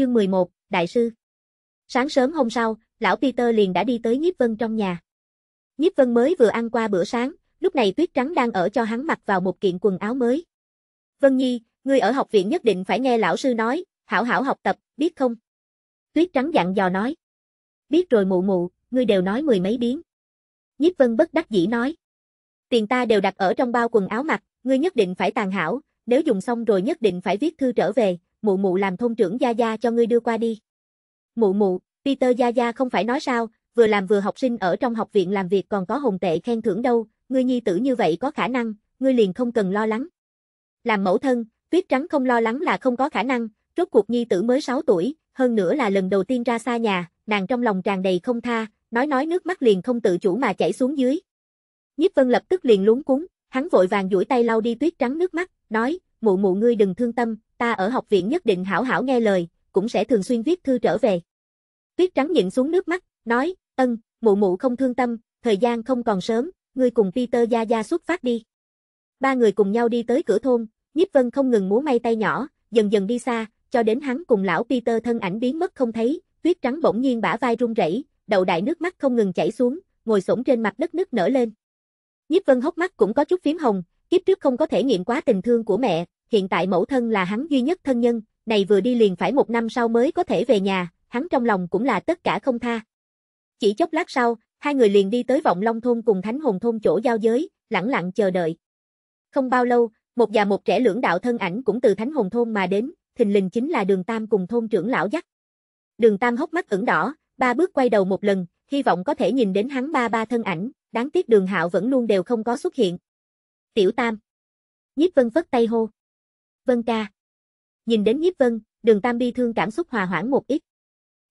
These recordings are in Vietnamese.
Chương 11, Đại sư Sáng sớm hôm sau, lão Peter liền đã đi tới Nhiếp Vân trong nhà. Nhiếp Vân mới vừa ăn qua bữa sáng, lúc này Tuyết Trắng đang ở cho hắn mặc vào một kiện quần áo mới. Vân Nhi, ngươi ở học viện nhất định phải nghe lão sư nói, hảo hảo học tập, biết không? Tuyết Trắng dặn dò nói. Biết rồi mụ mụ, ngươi đều nói mười mấy biến. Nhiếp Vân bất đắc dĩ nói. Tiền ta đều đặt ở trong bao quần áo mặc, ngươi nhất định phải tàn hảo, nếu dùng xong rồi nhất định phải viết thư trở về, mụ mụ làm thôn trưởng Gia Gia cho ngươi đưa qua đi. Mụ mụ, Peter Gia Gia không phải nói sao, vừa làm vừa học sinh ở trong học viện làm việc còn có hồng tệ khen thưởng đâu, ngươi nhi tử như vậy có khả năng, ngươi liền không cần lo lắng. Làm mẫu thân, tuyết trắng không lo lắng là không có khả năng, rốt cuộc nhi tử mới 6 tuổi, hơn nữa là lần đầu tiên ra xa nhà, nàng trong lòng tràn đầy không tha, nói nói nước mắt liền không tự chủ mà chảy xuống dưới. Nhíp Vân lập tức liền luống cuống, hắn vội vàng duỗi tay lau đi tuyết trắng nước mắt, nói, mụ mụ ngươi đừng thương tâm, ta ở học viện nhất định hảo hảo nghe lời, cũng sẽ thường xuyên viết thư trở về. Tuyết trắng nhịn xuống nước mắt, nói, ân, mụ mụ không thương tâm, thời gian không còn sớm, ngươi cùng Peter Gia Gia xuất phát đi. Ba người cùng nhau đi tới cửa thôn, Nhíp vân không ngừng múa may tay nhỏ, dần dần đi xa, cho đến hắn cùng lão Peter thân ảnh biến mất không thấy, tuyết trắng bỗng nhiên bả vai run rẩy, đầu đại nước mắt không ngừng chảy xuống, ngồi xổm trên mặt đất nước nở lên. Nhíp Vân hốc mắt cũng có chút phím hồng, kiếp trước không có thể nghiệm quá tình thương của mẹ, hiện tại mẫu thân là hắn duy nhất thân nhân, này vừa đi liền phải một năm sau mới có thể về nhà, hắn trong lòng cũng là tất cả không tha. Chỉ chốc lát sau, hai người liền đi tới Vọng Long Thôn cùng Thánh Hồn Thôn chỗ giao giới, lặng lặng chờ đợi. Không bao lâu, một già một trẻ lưỡng đạo thân ảnh cũng từ Thánh Hồn Thôn mà đến, thình lình chính là Đường Tam cùng thôn trưởng lão dắt. Đường Tam hốc mắt ửng đỏ, ba bước quay đầu một lần, hy vọng có thể nhìn đến hắn ba ba thân ảnh, đáng tiếc Đường Hạo vẫn luôn đều không có xuất hiện. Tiểu Tam. nhíp Vân phất tay hô. Vân ca. Nhìn đến nhiếp vân, đường tam bi thương cảm xúc hòa hoãn một ít.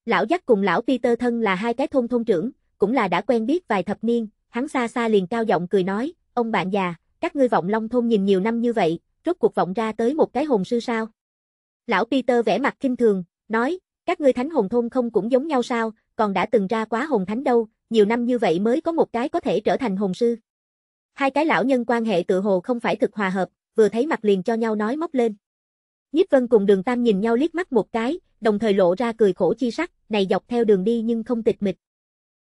Lão Giác cùng lão Peter thân là hai cái thôn thôn trưởng, cũng là đã quen biết vài thập niên, hắn xa xa liền cao giọng cười nói, ông bạn già, các ngươi vọng long thôn nhìn nhiều năm như vậy, rốt cuộc vọng ra tới một cái hồn sư sao. Lão Peter vẽ mặt kinh thường, nói, các ngươi thánh hồn thôn không cũng giống nhau sao, còn đã từng ra quá hồn thánh đâu, nhiều năm như vậy mới có một cái có thể trở thành hồn sư. Hai cái lão nhân quan hệ tự hồ không phải thực hòa hợp, vừa thấy mặt liền cho nhau nói móc lên. Nhiếp Vân cùng Đường Tam nhìn nhau liếc mắt một cái, đồng thời lộ ra cười khổ chi sắc, này dọc theo đường đi nhưng không tịch mịch.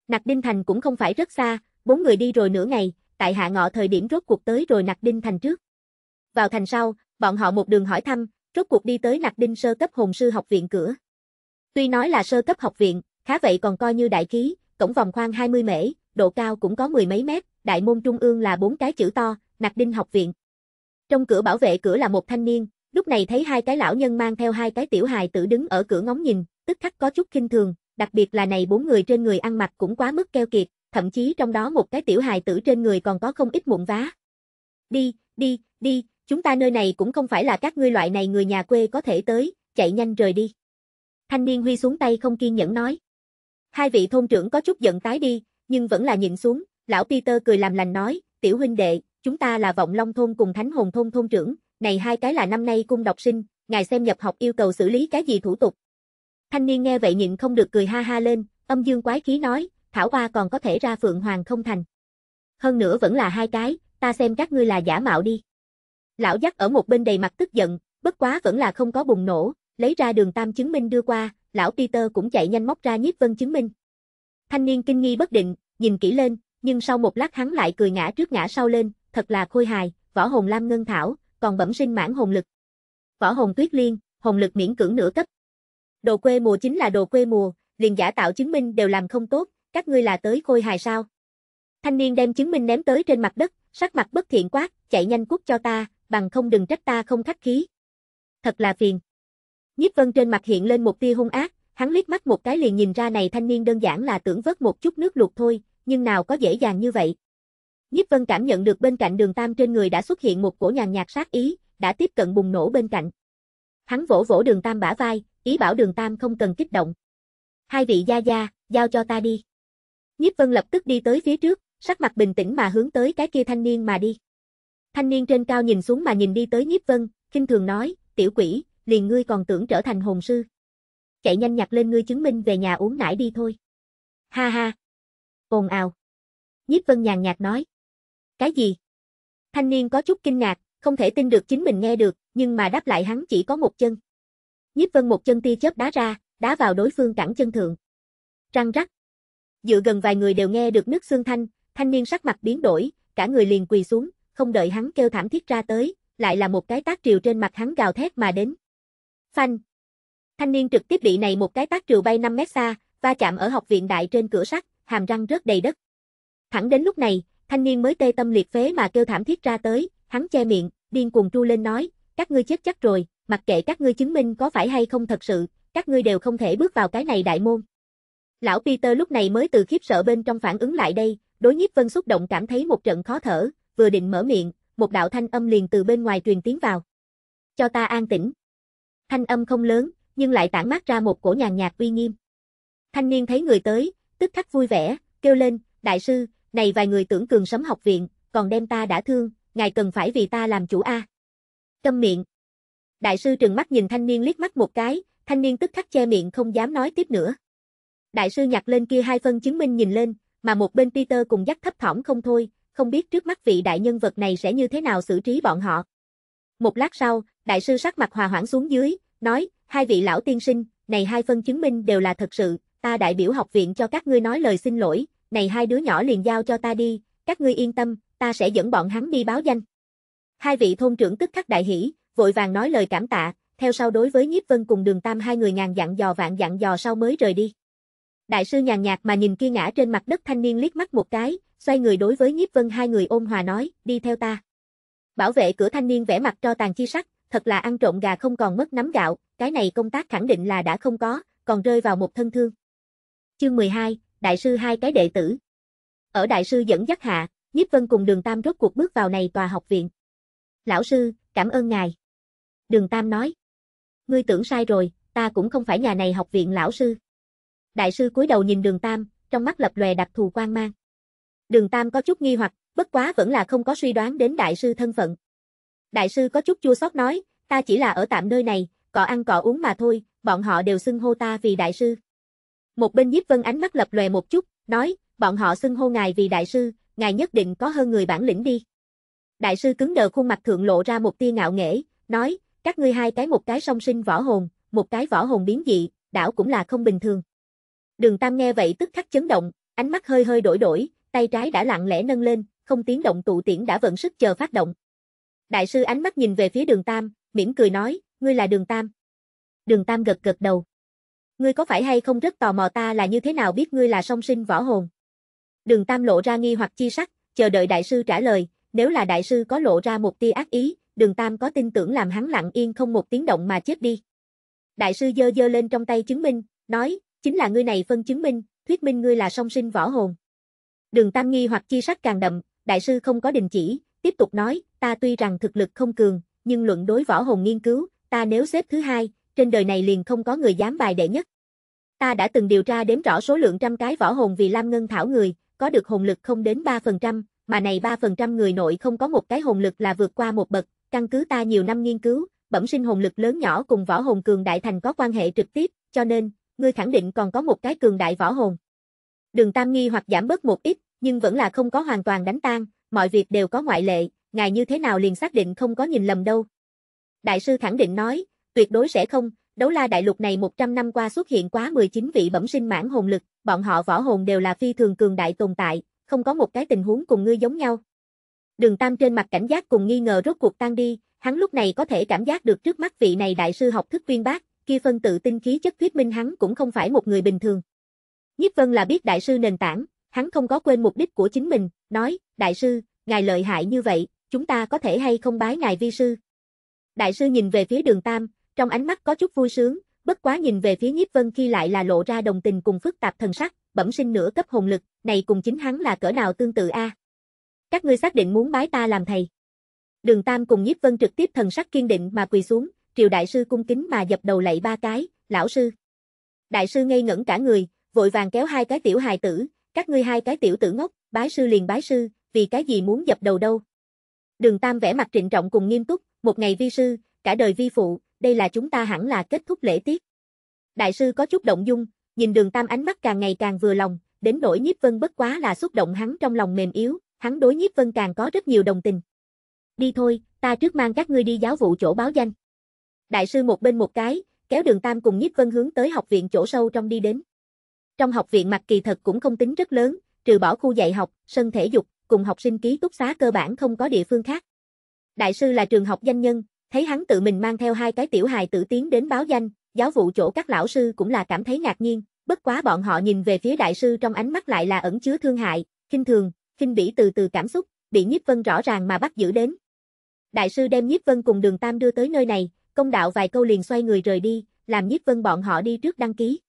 Nặc Đinh Thành cũng không phải rất xa, bốn người đi rồi nửa ngày, tại hạ ngọ thời điểm rốt cuộc tới rồi Nặc Đinh Thành trước. Vào thành sau, bọn họ một đường hỏi thăm, rốt cuộc đi tới Nặc Đinh sơ cấp hồn sư học viện cửa. Tuy nói là sơ cấp học viện, khá vậy còn coi như đại khí, cổng vòng khoan 20 mễ, độ cao cũng có mười mấy mét, đại môn trung ương là bốn cái chữ to, Nặc Đinh học viện. Trong cửa bảo vệ cửa là một thanh niên, lúc này thấy hai cái lão nhân mang theo hai cái tiểu hài tử đứng ở cửa ngóng nhìn, tức khắc có chút kinh thường, đặc biệt là này bốn người trên người ăn mặc cũng quá mức keo kiệt, thậm chí trong đó một cái tiểu hài tử trên người còn có không ít mụn vá. Đi, đi, đi, chúng ta nơi này cũng không phải là các ngươi loại này người nhà quê có thể tới, chạy nhanh rời đi. Thanh niên huy xuống tay không kiên nhẫn nói. Hai vị thôn trưởng có chút giận tái đi, nhưng vẫn là nhịn xuống, lão Peter cười làm lành nói, tiểu huynh đệ, chúng ta là Vọng Long thôn cùng Thánh Hồn thôn thôn trưởng, này hai cái là năm nay cung độc sinh, ngài xem nhập học yêu cầu xử lý cái gì thủ tục. Thanh niên nghe vậy nhịn không được cười ha ha lên, âm dương quái khí nói, thảo hoa còn có thể ra phượng hoàng không thành. Hơn nữa vẫn là hai cái, ta xem các ngươi là giả mạo đi. Lão dắt ở một bên đầy mặt tức giận, bất quá vẫn là không có bùng nổ, lấy ra đường tam chứng minh đưa qua, lão Peter cũng chạy nhanh móc ra nhiếp vân chứng minh. Thanh niên kinh nghi bất định, nhìn kỹ lên, nhưng sau một lát hắn lại cười ngã trước ngã sau lên, thật là khôi hài, võ hồn lam ngân thảo, còn bẩm sinh mãn hồn lực. Võ hồn tuyết liên, hồn lực miễn cưỡng nửa cấp. Đồ quê mùa chính là đồ quê mùa, liền giả tạo chứng minh đều làm không tốt, các ngươi là tới khôi hài sao? Thanh niên đem chứng minh ném tới trên mặt đất, sắc mặt bất thiện quát, chạy nhanh cút cho ta, bằng không đừng trách ta không khách khí. Thật là phiền. Nhiếp Vân trên mặt hiện lên một tia hung ác, hắn liếc mắt một cái liền nhìn ra này thanh niên đơn giản là tưởng vớt một chút nước luộc thôi, nhưng nào có dễ dàng như vậy. Nhiếp Vân cảm nhận được bên cạnh đường Tam trên người đã xuất hiện một cổ nhàn nhạt sát ý, đã tiếp cận bùng nổ bên cạnh. Hắn vỗ vỗ đường Tam bả vai, ý bảo đường Tam không cần kích động. Hai vị gia gia, giao cho ta đi. Nhiếp Vân lập tức đi tới phía trước, sắc mặt bình tĩnh mà hướng tới cái kia thanh niên mà đi. Thanh niên trên cao nhìn xuống mà nhìn đi tới Nhiếp Vân, kinh thường nói, tiểu quỷ, liền ngươi còn tưởng trở thành hồn sư. Chạy nhanh nhặt lên ngươi chứng minh về nhà uống nải đi thôi. Ha ha. Ồn ào. Nhiếp Vân nhàn nhạt nói. Cái gì? Thanh niên có chút kinh ngạc, không thể tin được chính mình nghe được, nhưng mà đáp lại hắn chỉ có một chân. nhíp Vân một chân tia chớp đá ra, đá vào đối phương cẳng chân thượng. Răng rắc. Dựa gần vài người đều nghe được nước xương thanh, thanh niên sắc mặt biến đổi, cả người liền quỳ xuống, không đợi hắn kêu thảm thiết ra tới, lại là một cái tác triều trên mặt hắn gào thét mà đến. Phanh. Thanh niên trực tiếp bị này một cái tác triều bay 5 mét xa, va chạm ở học viện đại trên cửa sắt, hàm răng rớt đầy đất. Thẳng đến lúc này, Thanh niên mới tê tâm liệt phế mà kêu thảm thiết ra tới, hắn che miệng, điên cuồng tru lên nói, các ngươi chết chắc rồi, mặc kệ các ngươi chứng minh có phải hay không thật sự, các ngươi đều không thể bước vào cái này đại môn. Lão Peter lúc này mới từ khiếp sợ bên trong phản ứng lại đây, đối nhiếp vân xúc động cảm thấy một trận khó thở, vừa định mở miệng, một đạo thanh âm liền từ bên ngoài truyền tiến vào. Cho ta an tĩnh. Thanh âm không lớn, nhưng lại tản mát ra một cổ nhàn nhạt uy nghiêm. Thanh niên thấy người tới, tức khắc vui vẻ, kêu lên, đại sư, này vài người tưởng cường sấm học viện, còn đem ta đã thương, ngài cần phải vì ta làm chủ a. Câm miệng. Đại sư trừng mắt nhìn thanh niên liếc mắt một cái, thanh niên tức khắc che miệng không dám nói tiếp nữa. Đại sư nhặt lên kia hai phân chứng minh nhìn lên, mà một bên Peter cùng dắt thấp thỏm không thôi, không biết trước mắt vị đại nhân vật này sẽ như thế nào xử trí bọn họ. Một lát sau, đại sư sắc mặt hòa hoãn xuống dưới, nói, hai vị lão tiên sinh, này hai phân chứng minh đều là thật sự, ta đại biểu học viện cho các ngươi nói lời xin lỗi, này hai đứa nhỏ liền giao cho ta đi, các ngươi yên tâm, ta sẽ dẫn bọn hắn đi báo danh. Hai vị thôn trưởng tức khắc đại hỉ, vội vàng nói lời cảm tạ, theo sau đối với Nhiếp Vân cùng Đường Tam hai người ngàn dặn dò vạn dặn dò sau mới rời đi. Đại sư nhàn nhạt mà nhìn kia ngã trên mặt đất thanh niên liếc mắt một cái, xoay người đối với Nhiếp Vân hai người ôm hòa nói, đi theo ta. Bảo vệ cửa thanh niên vẽ mặt cho tàn chi sắc, thật là ăn trộm gà không còn mất nắm gạo, cái này công tác khẳng định là đã không có, còn rơi vào một thân thương. Chương 12, đại sư hai cái đệ tử. Ở đại sư dẫn dắt hạ, Nhiếp Vân cùng Đường Tam rốt cuộc bước vào này tòa học viện. Lão sư, cảm ơn ngài. Đường Tam nói. Ngươi tưởng sai rồi, ta cũng không phải nhà này học viện lão sư. Đại sư cúi đầu nhìn Đường Tam, trong mắt lập lòe đặc thù quan mang. Đường Tam có chút nghi hoặc, bất quá vẫn là không có suy đoán đến đại sư thân phận. Đại sư có chút chua xót nói, ta chỉ là ở tạm nơi này, cọ ăn cọ uống mà thôi, bọn họ đều xưng hô ta vì đại sư. Một bên nhiếp vân ánh mắt lập lòe một chút, nói, bọn họ xưng hô ngài vì đại sư, ngài nhất định có hơn người bản lĩnh đi. Đại sư cứng đờ khuôn mặt thượng lộ ra một tia ngạo nghễ, nói, các ngươi hai cái một cái song sinh võ hồn, một cái võ hồn biến dị, đảo cũng là không bình thường. Đường Tam nghe vậy tức khắc chấn động, ánh mắt hơi hơi đổi đổi, tay trái đã lặng lẽ nâng lên, không tiếng động tụ tiễn đã vận sức chờ phát động. Đại sư ánh mắt nhìn về phía đường Tam, mỉm cười nói, ngươi là đường Tam. Đường Tam gật gật đầu. Ngươi có phải hay không rất tò mò ta là như thế nào biết ngươi là song sinh võ hồn? Đường Tam lộ ra nghi hoặc chi sắc, chờ đợi đại sư trả lời, nếu là đại sư có lộ ra một tia ác ý, đường Tam có tin tưởng làm hắn lặng yên không một tiếng động mà chết đi. Đại sư dơ dơ lên trong tay chứng minh, nói, chính là ngươi này phân chứng minh, thuyết minh ngươi là song sinh võ hồn. Đường Tam nghi hoặc chi sắc càng đậm, đại sư không có đình chỉ, tiếp tục nói, ta tuy rằng thực lực không cường, nhưng luận đối võ hồn nghiên cứu, ta nếu xếp thứ hai, trên đời này liền không có người dám bài đệ nhất. Ta đã từng điều tra đếm rõ số lượng trăm cái võ hồn vì Lam Ngân Thảo người, có được hồn lực không đến 3%, mà này 3% người nội không có một cái hồn lực là vượt qua một bậc, căn cứ ta nhiều năm nghiên cứu, bẩm sinh hồn lực lớn nhỏ cùng võ hồn cường đại thành có quan hệ trực tiếp, cho nên, ngươi khẳng định còn có một cái cường đại võ hồn. Đường Tam nghi hoặc giảm bớt một ít, nhưng vẫn là không có hoàn toàn đánh tan, mọi việc đều có ngoại lệ, ngài như thế nào liền xác định không có nhìn lầm đâu. Đại sư khẳng định nói, tuyệt đối sẽ không, đấu la đại lục này 100 năm qua xuất hiện quá 19 vị bẩm sinh mãn hồn lực, bọn họ võ hồn đều là phi thường cường đại tồn tại, không có một cái tình huống cùng ngươi giống nhau. Đường Tam trên mặt cảnh giác cùng nghi ngờ rốt cuộc tan đi, hắn lúc này có thể cảm giác được trước mắt vị này đại sư học thức viên bác, kia phân tự tinh khí chất thuyết minh hắn cũng không phải một người bình thường. Nhiếp Vân là biết đại sư nền tảng, hắn không có quên mục đích của chính mình, nói, đại sư, ngài lợi hại như vậy, chúng ta có thể hay không bái ngài vi sư. Đại sư nhìn về phía đường Tam, trong ánh mắt có chút vui sướng, bất quá nhìn về phía nhiếp vân khi lại là lộ ra đồng tình cùng phức tạp thần sắc, bẩm sinh nửa cấp hồn lực, này cùng chính hắn là cỡ nào tương tự a? Các ngươi xác định muốn bái ta làm thầy. Đường Tam cùng nhiếp vân trực tiếp thần sắc kiên định mà quỳ xuống, triều đại sư cung kính mà dập đầu lạy ba cái, lão sư. Đại sư ngây ngẩn cả người, vội vàng kéo hai cái tiểu hài tử, các ngươi hai cái tiểu tử ngốc, bái sư liền bái sư, vì cái gì muốn dập đầu đâu. Đường Tam vẻ mặt trịnh trọng cùng nghiêm túc, một ngày vi sư, cả đời vi phụ, đây là chúng ta hẳn là kết thúc lễ tiết. Đại sư có chút động dung, nhìn đường tam ánh mắt càng ngày càng vừa lòng, đến nỗi nhiếp vân bất quá là xúc động hắn trong lòng mềm yếu, hắn đối nhiếp vân càng có rất nhiều đồng tình. Đi thôi, ta trước mang các ngươi đi giáo vụ chỗ báo danh. Đại sư một bên một cái, kéo đường tam cùng nhiếp vân hướng tới học viện chỗ sâu trong đi đến. Trong học viện mặt kỳ thật cũng không tính rất lớn, trừ bỏ khu dạy học, sân thể dục, cùng học sinh ký túc xá cơ bản không có địa phương khác. Đại sư là trường học danh nhân, thấy hắn tự mình mang theo hai cái tiểu hài tử tiến đến báo danh, giáo vụ chỗ các lão sư cũng là cảm thấy ngạc nhiên, bất quá bọn họ nhìn về phía đại sư trong ánh mắt lại là ẩn chứa thương hại, khinh thường, khinh bỉ từ từ cảm xúc, bị Nhiếp Vân rõ ràng mà bắt giữ đến. Đại sư đem Nhiếp Vân cùng Đường Tam đưa tới nơi này, công đạo vài câu liền xoay người rời đi, làm Nhiếp Vân bọn họ đi trước đăng ký.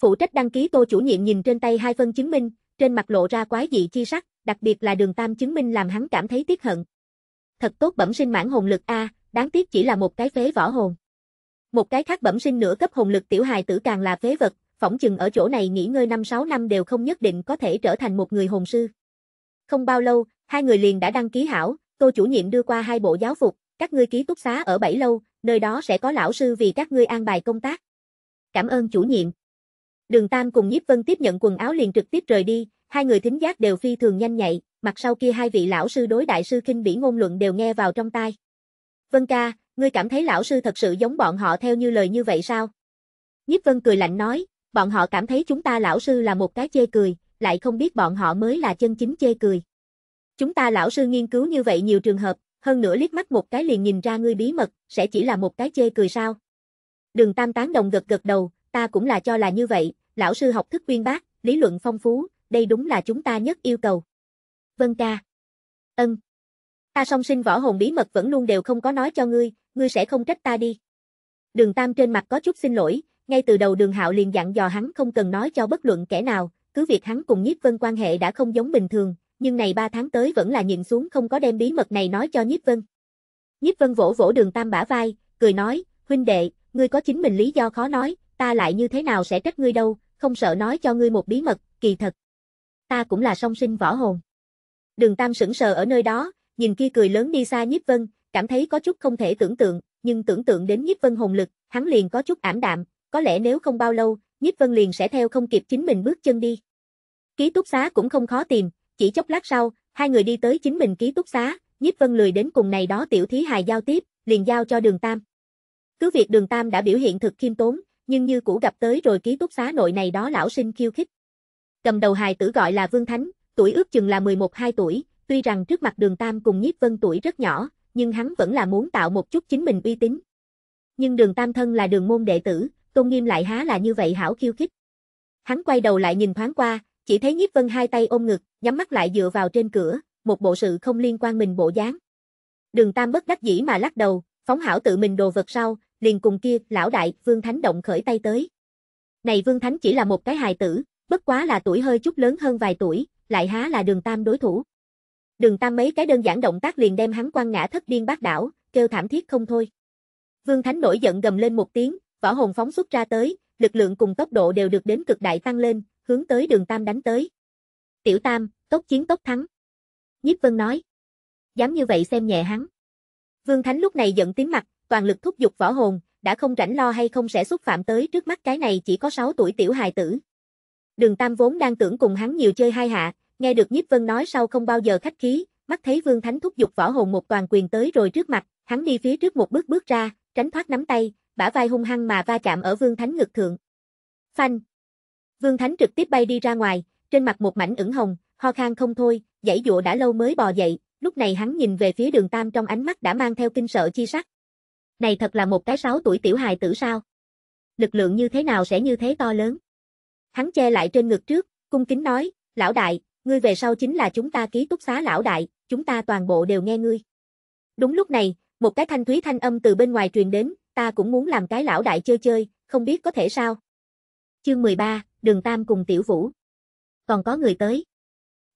Phụ trách đăng ký Tô chủ nhiệm nhìn trên tay hai phân chứng minh, trên mặt lộ ra quái dị chi sắc, đặc biệt là Đường Tam chứng minh làm hắn cảm thấy tiếc hận. Thật tốt bẩm sinh mãn hồn lực a, đáng tiếc chỉ là một cái phế võ hồn. Một cái khác bẩm sinh nửa cấp hồn lực tiểu hài tử càng là phế vật, phỏng chừng ở chỗ này nghỉ ngơi 5-6 năm đều không nhất định có thể trở thành một người hồn sư. Không bao lâu, hai người liền đã đăng ký hảo, Cô chủ nhiệm đưa qua hai bộ giáo phục, các ngươi ký túc xá ở Bảy Lâu, nơi đó sẽ có lão sư vì các ngươi an bài công tác. Cảm ơn chủ nhiệm. Đường Tam cùng Nhiếp Vân tiếp nhận quần áo liền trực tiếp rời đi, hai người thính giác đều phi thường nhanh nhạy, mặt sau kia hai vị lão sư đối đại sư kinh bỉ ngôn luận đều nghe vào trong tai. Vân ca, ngươi cảm thấy lão sư thật sự giống bọn họ theo như lời như vậy sao? Nhíp Vân cười lạnh nói, bọn họ cảm thấy chúng ta lão sư là một cái chê cười, lại không biết bọn họ mới là chân chính chê cười. Chúng ta lão sư nghiên cứu như vậy nhiều trường hợp, hơn nữa liếc mắt một cái liền nhìn ra ngươi bí mật, sẽ chỉ là một cái chê cười sao? Đường Tam tán đồng gật gật đầu, ta cũng là cho là như vậy, lão sư học thức uyên bác, lý luận phong phú, đây đúng là chúng ta nhất yêu cầu. Vân ca. Ân, Ta song sinh võ hồn bí mật vẫn luôn đều không có nói cho ngươi, ngươi sẽ không trách ta đi. Đường Tam trên mặt có chút xin lỗi, ngay từ đầu đường hạo liền dặn dò hắn không cần nói cho bất luận kẻ nào, cứ việc hắn cùng nhiếp vân quan hệ đã không giống bình thường, nhưng này ba tháng tới vẫn là nhìn xuống không có đem bí mật này nói cho nhiếp vân. Nhiếp vân vỗ vỗ đường Tam bả vai, cười nói, huynh đệ, ngươi có chính mình lý do khó nói, ta lại như thế nào sẽ trách ngươi đâu, không sợ nói cho ngươi một bí mật, kỳ thật. Ta cũng là song sinh võ hồn. Đường Tam sững sờ ở nơi đó, nhìn kia cười lớn đi xa nhiếp vân, cảm thấy có chút không thể tưởng tượng, nhưng tưởng tượng đến nhiếp vân hồn lực, hắn liền có chút ảm đạm, có lẽ nếu không bao lâu, nhiếp vân liền sẽ theo không kịp chính mình bước chân đi. Ký túc xá cũng không khó tìm, chỉ chốc lát sau, hai người đi tới chính mình ký túc xá, nhiếp vân lười đến cùng này đó tiểu thí hài giao tiếp, liền giao cho đường tam. Cứ việc đường tam đã biểu hiện thực khiêm tốn, nhưng như cũ gặp tới rồi ký túc xá nội này đó lão sinh khiêu khích. Cầm đầu hài tử gọi là Vương Thánh, tuổi ước chừng là 11-2 tuổi, Tuy rằng trước mặt đường Tam cùng nhiếp vân tuổi rất nhỏ, nhưng hắn vẫn là muốn tạo một chút chính mình uy tín. Nhưng đường Tam thân là đường môn đệ tử, tôn nghiêm lại há là như vậy hảo khiêu khích. Hắn quay đầu lại nhìn thoáng qua, chỉ thấy nhiếp vân hai tay ôm ngực, nhắm mắt lại dựa vào trên cửa, một bộ sự không liên quan mình bộ dáng. Đường Tam bất đắc dĩ mà lắc đầu, phóng hảo tự mình đồ vật sau, liền cùng kia, lão đại, Vương Thánh động khởi tay tới. Này Vương Thánh chỉ là một cái hài tử, bất quá là tuổi hơi chút lớn hơn vài tuổi, lại há là đường Tam đối thủ. Đường Tam mấy cái đơn giản động tác liền đem hắn quăng ngã thất điên bát đảo, kêu thảm thiết không thôi. Vương Thánh nổi giận gầm lên một tiếng, võ hồn phóng xuất ra tới, lực lượng cùng tốc độ đều được đến cực đại tăng lên, hướng tới Đường Tam đánh tới. Tiểu Tam, tốc chiến tốc thắng. Nhiếp Vân nói. Dám như vậy xem nhẹ hắn. Vương Thánh lúc này giận tím mặt, toàn lực thúc giục võ hồn, đã không rảnh lo hay không sẽ xúc phạm tới trước mắt cái này chỉ có 6 tuổi tiểu hài tử. Đường Tam vốn đang tưởng cùng hắn nhiều chơi hai hạ, Nghe được Nhiếp Vân nói sau không bao giờ khách khí, mắt thấy Vương Thánh thúc giục võ hồn một toàn quyền tới rồi trước mặt, hắn đi phía trước một bước bước ra, tránh thoát nắm tay, bả vai hung hăng mà va chạm ở Vương Thánh ngực thượng. Phanh. Vương Thánh trực tiếp bay đi ra ngoài, trên mặt một mảnh ửng hồng, ho khan không thôi, dãy dụa đã lâu mới bò dậy, lúc này hắn nhìn về phía Đường Tam trong ánh mắt đã mang theo kinh sợ chi sắc. Này thật là một cái sáu tuổi tiểu hài tử sao? Lực lượng như thế nào sẽ như thế to lớn? Hắn che lại trên ngực trước, cung kính nói, lão đại, ngươi về sau chính là chúng ta ký túc xá lão đại, chúng ta toàn bộ đều nghe ngươi. Đúng lúc này, một cái thanh thúy thanh âm từ bên ngoài truyền đến, ta cũng muốn làm cái lão đại chơi chơi, không biết có thể sao. Chương 13, Đường Tam cùng Tiểu Vũ. Còn có người tới.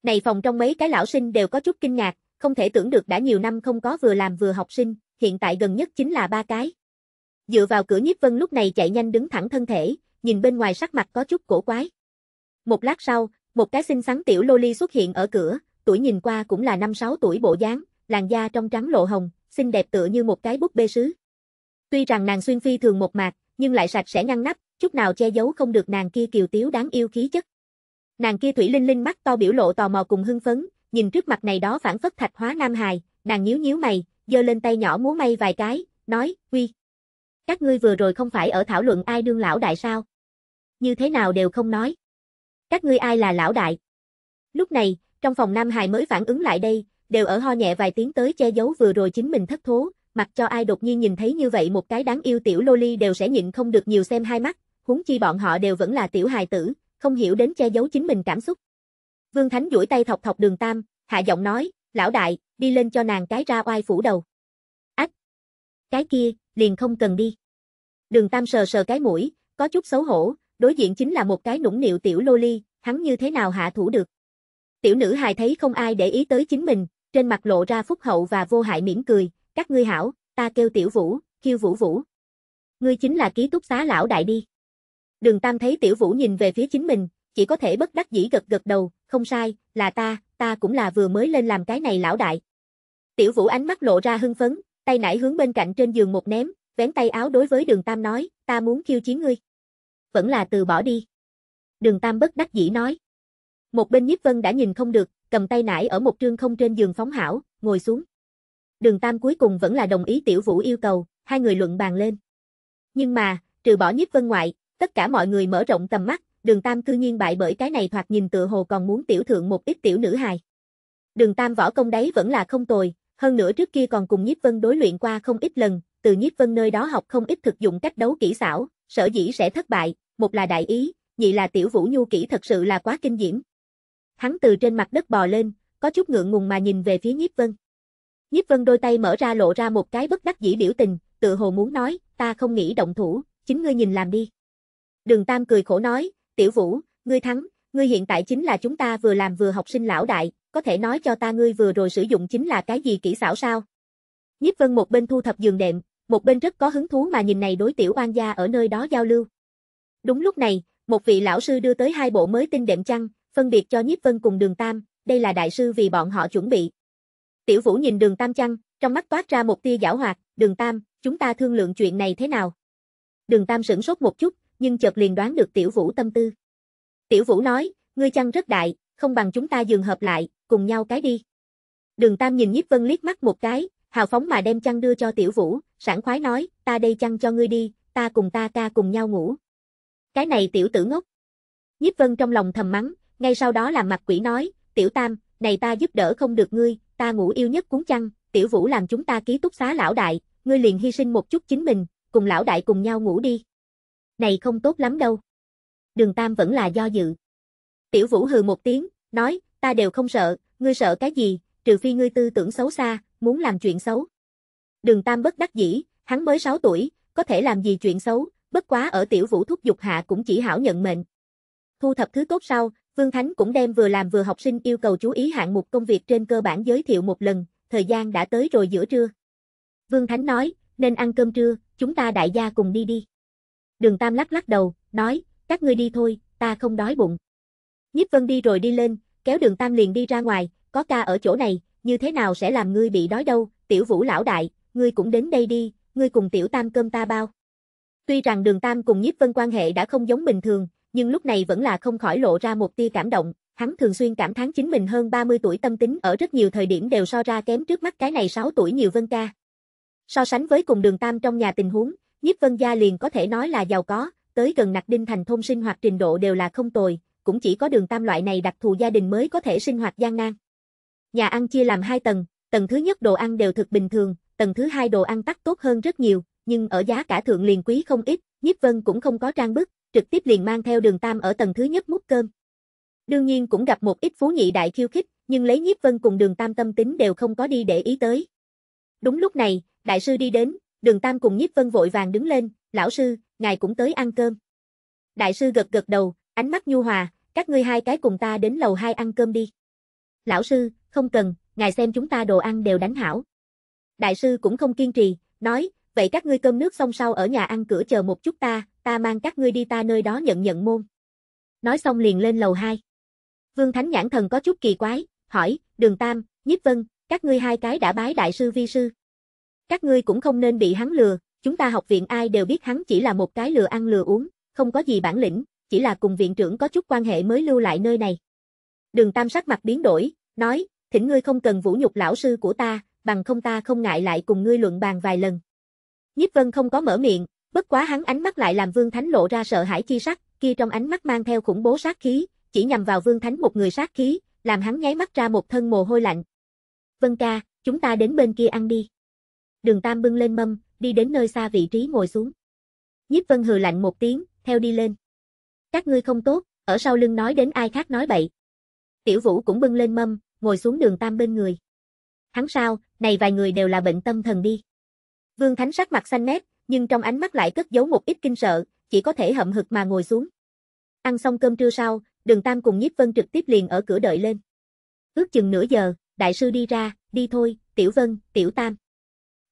Này phòng trong mấy cái lão sinh đều có chút kinh ngạc, không thể tưởng được đã nhiều năm không có vừa làm vừa học sinh, hiện tại gần nhất chính là ba cái. Dựa vào cửa nhiếp vân lúc này chạy nhanh đứng thẳng thân thể, nhìn bên ngoài sắc mặt có chút cổ quái. Một lát sau, một cái xinh xắn tiểu loli xuất hiện ở cửa, tuổi nhìn qua cũng là 5-6 tuổi bộ dáng, làn da trong trắng lộ hồng, xinh đẹp tựa như một cái búp bê sứ. Tuy rằng nàng xuyên phi thường một mạc, nhưng lại sạch sẽ ngăn nắp, chút nào che giấu không được nàng kia kiều tiếu đáng yêu khí chất. Nàng kia thủy linh linh mắt to biểu lộ tò mò cùng hưng phấn, nhìn trước mặt này đó phản phất thạch hóa nam hài, nàng nhíu nhíu mày, giơ lên tay nhỏ múa may vài cái, nói, "Uy, các ngươi vừa rồi không phải ở thảo luận ai đương lão đại sao? Như thế nào đều không nói?" các ngươi ai là lão đại? Lúc này, trong phòng Nam Hải mới phản ứng lại đây, đều ở ho nhẹ vài tiếng tới che giấu vừa rồi chính mình thất thố, mặc cho ai đột nhiên nhìn thấy như vậy một cái đáng yêu tiểu loli đều sẽ nhịn không được nhiều xem hai mắt, huống chi bọn họ đều vẫn là tiểu hài tử, không hiểu đến che giấu chính mình cảm xúc. Vương Thánh duỗi tay thọc thọc đường tam, hạ giọng nói, lão đại, đi lên cho nàng cái ra oai phủ đầu. Ách! Cái kia, liền không cần đi. Đường tam sờ sờ cái mũi, có chút xấu hổ, đối diện chính là một cái nũng nịu tiểu loli, hắn như thế nào hạ thủ được. Tiểu nữ hài thấy không ai để ý tới chính mình, trên mặt lộ ra phúc hậu và vô hại mỉm cười, các ngươi hảo, ta kêu tiểu vũ, kêu vũ vũ. Ngươi chính là ký túc xá lão đại đi. Đường Tam thấy tiểu vũ nhìn về phía chính mình, chỉ có thể bất đắc dĩ gật gật đầu, không sai, là ta, ta cũng là vừa mới lên làm cái này lão đại. Tiểu vũ ánh mắt lộ ra hưng phấn, tay nảy hướng bên cạnh trên giường một ném, vén tay áo đối với đường Tam nói, ta muốn khiêu chiến ngươi vẫn là từ bỏ đi. Đường Tam bất đắc dĩ nói. Một bên nhiếp vân đã nhìn không được, cầm tay nải ở một trương không trên giường phóng hảo, ngồi xuống. Đường Tam cuối cùng vẫn là đồng ý Tiểu Vũ yêu cầu, hai người luận bàn lên. Nhưng mà, trừ bỏ nhiếp vân ngoại, tất cả mọi người mở rộng tầm mắt, đường Tam cư nhiên bại bởi cái này thoạt nhìn tựa hồ còn muốn tiểu thượng một ít tiểu nữ hài. Đường Tam võ công đấy vẫn là không tồi, hơn nữa trước kia còn cùng nhiếp vân đối luyện qua không ít lần, từ nhiếp vân nơi đó học không ít thực dụng cách đấu kỹ xảo, sở dĩ sẽ thất bại, một là đại ý, nhị là tiểu vũ nhu kỹ thật sự là quá kinh diễm. Hắn từ trên mặt đất bò lên, có chút ngượng ngùng mà nhìn về phía nhiếp vân. Nhiếp vân đôi tay mở ra lộ ra một cái bất đắc dĩ biểu tình, tự hồ muốn nói, ta không nghĩ động thủ, chính ngươi nhìn làm đi. Đường Tam cười khổ nói, tiểu vũ, ngươi thắng, ngươi hiện tại chính là chúng ta vừa làm vừa học sinh lão đại, có thể nói cho ta ngươi vừa rồi sử dụng chính là cái gì kỹ xảo sao? Nhiếp vân một bên thu thập giường đệm, một bên rất có hứng thú mà nhìn này đối tiểu oan gia ở nơi đó giao lưu. Đúng lúc này, một vị lão sư đưa tới hai bộ mới tinh đệm chăn, phân biệt cho Nhiếp Vân cùng Đường Tam, đây là đại sư vì bọn họ chuẩn bị. Tiểu Vũ nhìn Đường Tam chăn, trong mắt toát ra một tia giảo hoạt, "Đường Tam, chúng ta thương lượng chuyện này thế nào?" Đường Tam sửng sốt một chút, nhưng chợt liền đoán được Tiểu Vũ tâm tư. Tiểu Vũ nói, "Ngươi chăn rất đại, không bằng chúng ta giường hợp lại, cùng nhau cái đi." Đường Tam nhìn Nhiếp Vân liếc mắt một cái, hào phóng mà đem chăn đưa cho Tiểu Vũ, sảng khoái nói, "Ta đây chăn cho ngươi đi, ta cùng ta ca cùng nhau ngủ." Cái này tiểu tử ngốc. Nhiếp Vân trong lòng thầm mắng, ngay sau đó làm mặt quỷ nói, tiểu tam, này ta giúp đỡ không được ngươi, ta ngủ yêu nhất cuốn chăng, tiểu vũ làm chúng ta ký túc xá lão đại, ngươi liền hy sinh một chút chính mình, cùng lão đại cùng nhau ngủ đi. Này không tốt lắm đâu. Đường tam vẫn là do dự. Tiểu vũ hừ một tiếng, nói, ta đều không sợ, ngươi sợ cái gì, trừ phi ngươi tư tưởng xấu xa, muốn làm chuyện xấu. Đường tam bất đắc dĩ, hắn mới 6 tuổi, có thể làm gì chuyện xấu, bất quá ở tiểu vũ thúc dục hạ cũng chỉ hảo nhận mệnh. Thu thập thứ tốt sau, Vương Thánh cũng đem vừa làm vừa học sinh yêu cầu chú ý hạng mục công việc trên cơ bản giới thiệu một lần, thời gian đã tới rồi giữa trưa. Vương Thánh nói, nên ăn cơm trưa, chúng ta đại gia cùng đi đi. Đường Tam lắc lắc đầu, nói, các ngươi đi thôi, ta không đói bụng. Nhiếp Vân đi rồi đi lên, kéo đường Tam liền đi ra ngoài, có ca ở chỗ này, như thế nào sẽ làm ngươi bị đói đâu, tiểu vũ lão đại, ngươi cũng đến đây đi, ngươi cùng tiểu Tam cơm ta bao. Tuy rằng đường Tam cùng nhiếp vân quan hệ đã không giống bình thường, nhưng lúc này vẫn là không khỏi lộ ra một tia cảm động, hắn thường xuyên cảm thán chính mình hơn 30 tuổi tâm tính ở rất nhiều thời điểm đều so ra kém trước mắt cái này 6 tuổi nhiều vân ca. So sánh với cùng đường Tam trong nhà tình huống, nhiếp vân gia liền có thể nói là giàu có, tới gần nặc đinh thành thôn sinh hoạt trình độ đều là không tồi, cũng chỉ có đường Tam loại này đặc thù gia đình mới có thể sinh hoạt gian nan. Nhà ăn chia làm hai tầng, tầng thứ nhất đồ ăn đều thực bình thường, tầng thứ hai đồ ăn tắc tốt hơn rất nhiều, nhưng ở giá cả thượng liền quý không ít, nhiếp vân cũng không có trang bức, trực tiếp liền mang theo đường tam ở tầng thứ nhất múc cơm. Đương nhiên cũng gặp một ít phú nhị đại khiêu khích, nhưng lấy nhiếp vân cùng đường tam tâm tính đều không có đi để ý tới. Đúng lúc này, đại sư đi đến, đường tam cùng nhiếp vân vội vàng đứng lên, lão sư, ngài cũng tới ăn cơm. Đại sư gật gật đầu, ánh mắt nhu hòa, các ngươi hai cái cùng ta đến lầu hai ăn cơm đi. Lão sư, không cần, ngài xem chúng ta đồ ăn đều đánh hảo. Đại sư cũng không kiên trì, nói, vậy các ngươi cơm nước xong sau ở nhà ăn cửa chờ một chút ta, ta mang các ngươi đi ta nơi đó nhận nhận môn. Nói xong liền lên lầu 2. Vương Thánh nhãn thần có chút kỳ quái, hỏi, đường Tam, nhíp vân, các ngươi hai cái đã bái đại sư vi sư. Các ngươi cũng không nên bị hắn lừa, chúng ta học viện ai đều biết hắn chỉ là một cái lừa ăn lừa uống, không có gì bản lĩnh, chỉ là cùng viện trưởng có chút quan hệ mới lưu lại nơi này. Đường Tam sắc mặt biến đổi, nói, thỉnh ngươi không cần vũ nhục lão sư của ta, bằng không ta không ngại lại cùng ngươi luận bàn vài lần. Nhiếp Vân không có mở miệng, bất quá hắn ánh mắt lại làm Vương Thánh lộ ra sợ hãi chi sắc, kia trong ánh mắt mang theo khủng bố sát khí, chỉ nhằm vào Vương Thánh một người sát khí, làm hắn nháy mắt ra một thân mồ hôi lạnh. Vân ca, chúng ta đến bên kia ăn đi. Đường Tam bưng lên mâm, đi đến nơi xa vị trí ngồi xuống. Nhiếp Vân hừ lạnh một tiếng, theo đi lên. Các ngươi không tốt, ở sau lưng nói đến ai khác nói bậy. Tiểu Vũ cũng bưng lên mâm, ngồi xuống đường Tam bên người. Hắn sao, này vài người đều là bệnh tâm thần đi. Vương Thánh sắc mặt xanh mét, nhưng trong ánh mắt lại cất giấu một ít kinh sợ, chỉ có thể hậm hực mà ngồi xuống. Ăn xong cơm trưa sau, Đường Tam cùng Nhiếp Vân trực tiếp liền ở cửa đợi lên. Ước chừng nửa giờ, đại sư đi ra, đi thôi, Tiểu Vân, Tiểu Tam.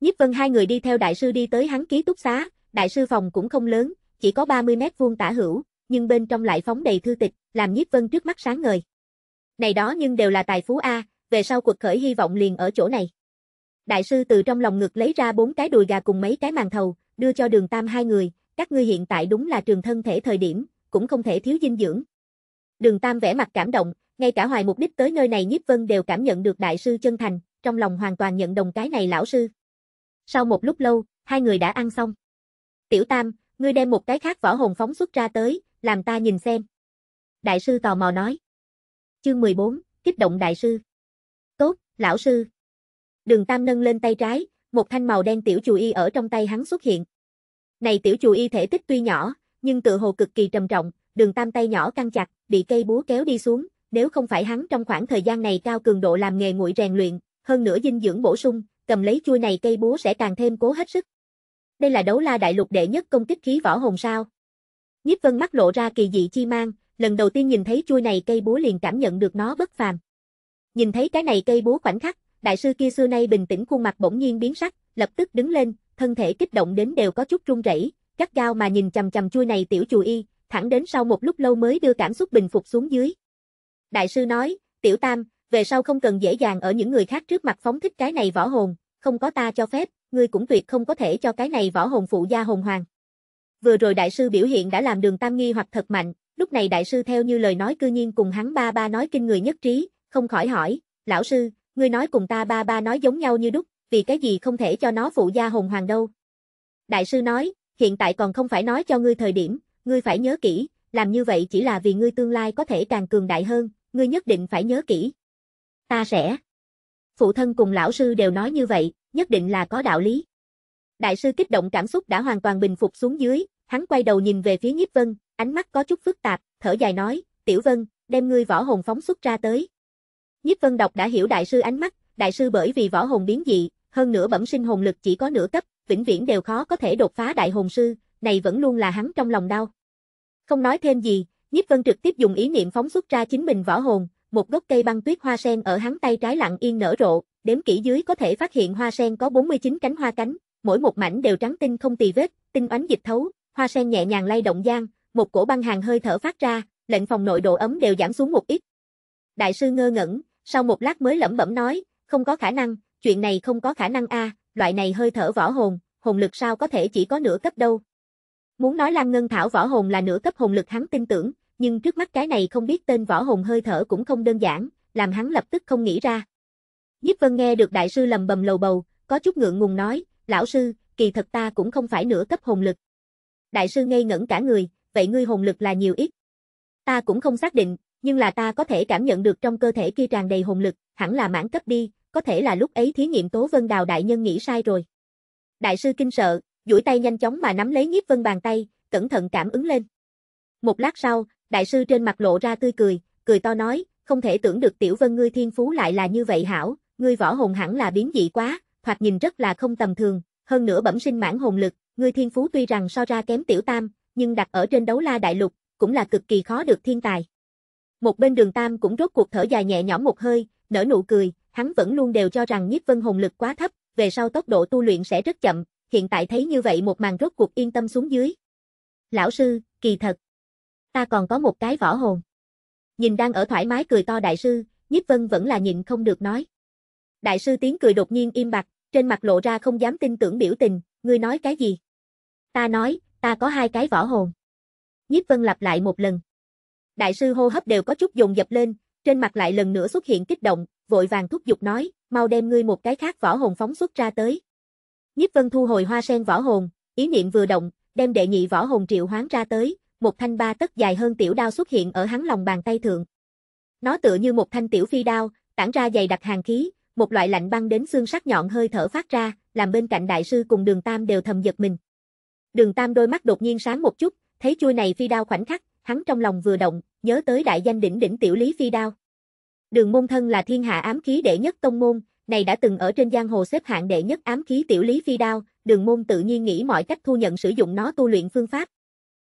Nhiếp Vân hai người đi theo đại sư đi tới hắn ký túc xá, đại sư phòng cũng không lớn, chỉ có 30 mét vuông tả hữu, nhưng bên trong lại phóng đầy thư tịch, làm Nhiếp Vân trước mắt sáng ngời. Này đó nhưng đều là tài phú a, về sau cuộc khởi hy vọng liền ở chỗ này. Đại sư từ trong lòng ngực lấy ra bốn cái đùi gà cùng mấy cái màn thầu, đưa cho đường tam hai người, các ngươi hiện tại đúng là trường thân thể thời điểm, cũng không thể thiếu dinh dưỡng. Đường tam vẻ mặt cảm động, ngay cả hoài mục đích tới nơi này nhiếp vân đều cảm nhận được đại sư chân thành, trong lòng hoàn toàn nhận đồng cái này lão sư. Sau một lúc lâu, hai người đã ăn xong. Tiểu tam, ngươi đem một cái khác võ hồn phóng xuất ra tới, làm ta nhìn xem. Đại sư tò mò nói. Chương 14, kích động đại sư. Tốt, lão sư. Đường Tam nâng lên tay trái, một thanh màu đen tiểu chù y ở trong tay hắn xuất hiện. Này tiểu chù y thể tích tuy nhỏ, nhưng tự hồ cực kỳ trầm trọng, đường Tam tay nhỏ căng chặt, bị cây búa kéo đi xuống, nếu không phải hắn trong khoảng thời gian này cao cường độ làm nghề nguội rèn luyện, hơn nữa dinh dưỡng bổ sung, cầm lấy chui này cây búa sẽ càng thêm cố hết sức. Đây là đấu la đại lục đệ nhất công kích khí võ hồn sao? Nhiếp Vân mắt lộ ra kỳ dị chi mang, lần đầu tiên nhìn thấy chui này cây búa liền cảm nhận được nó bất phàm. Nhìn thấy cái này cây búa khoảnh khắc, Đại sư kia xưa nay bình tĩnh khuôn mặt bỗng nhiên biến sắc, lập tức đứng lên, thân thể kích động đến đều có chút run rẩy, gắt gao mà nhìn chằm chằm chui này tiểu chùa y, thẳng đến sau một lúc lâu mới đưa cảm xúc bình phục xuống dưới. Đại sư nói, tiểu tam, về sau không cần dễ dàng ở những người khác trước mặt phóng thích cái này võ hồn, không có ta cho phép, ngươi cũng tuyệt không có thể cho cái này võ hồn phụ gia hồn hoàng. Vừa rồi đại sư biểu hiện đã làm đường tam nghi hoặc thật mạnh, lúc này đại sư theo như lời nói cư nhiên cùng hắn ba ba nói kinh người nhất trí, không khỏi hỏi, lão sư, ngươi nói cùng ta ba ba nói giống nhau như đúc, vì cái gì không thể cho nó phụ gia hồn hoàng đâu. Đại sư nói, hiện tại còn không phải nói cho ngươi thời điểm, ngươi phải nhớ kỹ, làm như vậy chỉ là vì ngươi tương lai có thể càng cường đại hơn, ngươi nhất định phải nhớ kỹ. Ta sẽ. Phụ thân cùng lão sư đều nói như vậy, nhất định là có đạo lý. Đại sư kích động cảm xúc đã hoàn toàn bình phục xuống dưới, hắn quay đầu nhìn về phía nhiếp vân, ánh mắt có chút phức tạp, thở dài nói, tiểu vân, đem ngươi võ hồn phóng xuất ra tới, Nhiếp Vân Độc đã hiểu đại sư ánh mắt, đại sư bởi vì võ hồn biến dị, hơn nữa bẩm sinh hồn lực chỉ có nửa cấp, vĩnh viễn đều khó có thể đột phá đại hồn sư, này vẫn luôn là hắn trong lòng đau. Không nói thêm gì, Nhiếp Vân trực tiếp dùng ý niệm phóng xuất ra chính mình võ hồn, một gốc cây băng tuyết hoa sen ở hắn tay trái lặng yên nở rộ, đếm kỹ dưới có thể phát hiện hoa sen có 49 cánh hoa cánh, mỗi một mảnh đều trắng tinh không tì vết, tinh oánh dịch thấu, hoa sen nhẹ nhàng lay động gian, một cổ băng hàng hơi thở phát ra, lệnh phòng nội độ ấm đều giảm xuống một ít. Đại sư ngơ ngẩn, sau một lát mới lẩm bẩm nói, không có khả năng, chuyện này không có khả năng a, loại này hơi thở võ hồn, hồn lực sao có thể chỉ có nửa cấp đâu. Muốn nói Lam Ngân Thảo võ hồn là nửa cấp hồn lực hắn tin tưởng, nhưng trước mắt cái này không biết tên võ hồn hơi thở cũng không đơn giản, làm hắn lập tức không nghĩ ra. Diếp Vân nghe được đại sư lầm bầm lầu bầu, có chút ngượng ngùng nói, lão sư, kỳ thật ta cũng không phải nửa cấp hồn lực. Đại sư ngây ngẩn cả người, vậy ngươi hồn lực là nhiều ít. Ta cũng không xác định, nhưng là ta có thể cảm nhận được trong cơ thể kia tràn đầy hồn lực, hẳn là mãn cấp đi, có thể là lúc ấy thí nghiệm Tố Vân Đào đại nhân nghĩ sai rồi. Đại sư kinh sợ, duỗi tay nhanh chóng mà nắm lấy Nhiếp Vân bàn tay, cẩn thận cảm ứng lên. Một lát sau, đại sư trên mặt lộ ra tươi cười, cười to nói, không thể tưởng được tiểu Vân ngươi thiên phú lại là như vậy hảo, ngươi võ hồn hẳn là biến dị quá, thoạt nhìn rất là không tầm thường, hơn nữa bẩm sinh mãn hồn lực, ngươi thiên phú tuy rằng so ra kém tiểu tam, nhưng đặt ở trên đấu la đại lục, cũng là cực kỳ khó được thiên tài. Một bên đường Tam cũng rốt cuộc thở dài nhẹ nhõm một hơi, nở nụ cười, hắn vẫn luôn đều cho rằng nhiếp vân hồn lực quá thấp, về sau tốc độ tu luyện sẽ rất chậm, hiện tại thấy như vậy một màn rốt cuộc yên tâm xuống dưới. Lão sư, kỳ thật. Ta còn có một cái võ hồn. Nhìn đang ở thoải mái cười to đại sư, nhiếp vân vẫn là nhịn không được nói. Đại sư tiếng cười đột nhiên im bặt, trên mặt lộ ra không dám tin tưởng biểu tình, ngươi nói cái gì? Ta nói, ta có hai cái võ hồn. Nhiếp vân lặp lại một lần đại sư hô hấp đều có chút dồn dập lên, trên mặt lại lần nữa xuất hiện kích động, vội vàng thúc giục nói, mau đem ngươi một cái khác võ hồn phóng xuất ra tới. Nhiếp Vân thu hồi hoa sen võ hồn, ý niệm vừa động, đem đệ nhị võ hồn triệu hoán ra tới, một thanh ba tấc dài hơn tiểu đao xuất hiện ở hắn lòng bàn tay thượng. Nó tựa như một thanh tiểu phi đao, tản ra dày đặc hàng khí, một loại lạnh băng đến xương sắc nhọn hơi thở phát ra, làm bên cạnh đại sư cùng Đường Tam đều thầm giật mình. Đường Tam đôi mắt đột nhiên sáng một chút, thấy chuôi này phi đao khoảnh khắc, hắn trong lòng vừa động, nhớ tới đại danh đỉnh đỉnh tiểu Lý Phi Đao. Đường môn thân là thiên hạ ám khí đệ nhất tông môn, này đã từng ở trên giang hồ xếp hạng đệ nhất ám khí tiểu Lý Phi Đao, đường môn tự nhiên nghĩ mọi cách thu nhận sử dụng nó tu luyện phương pháp.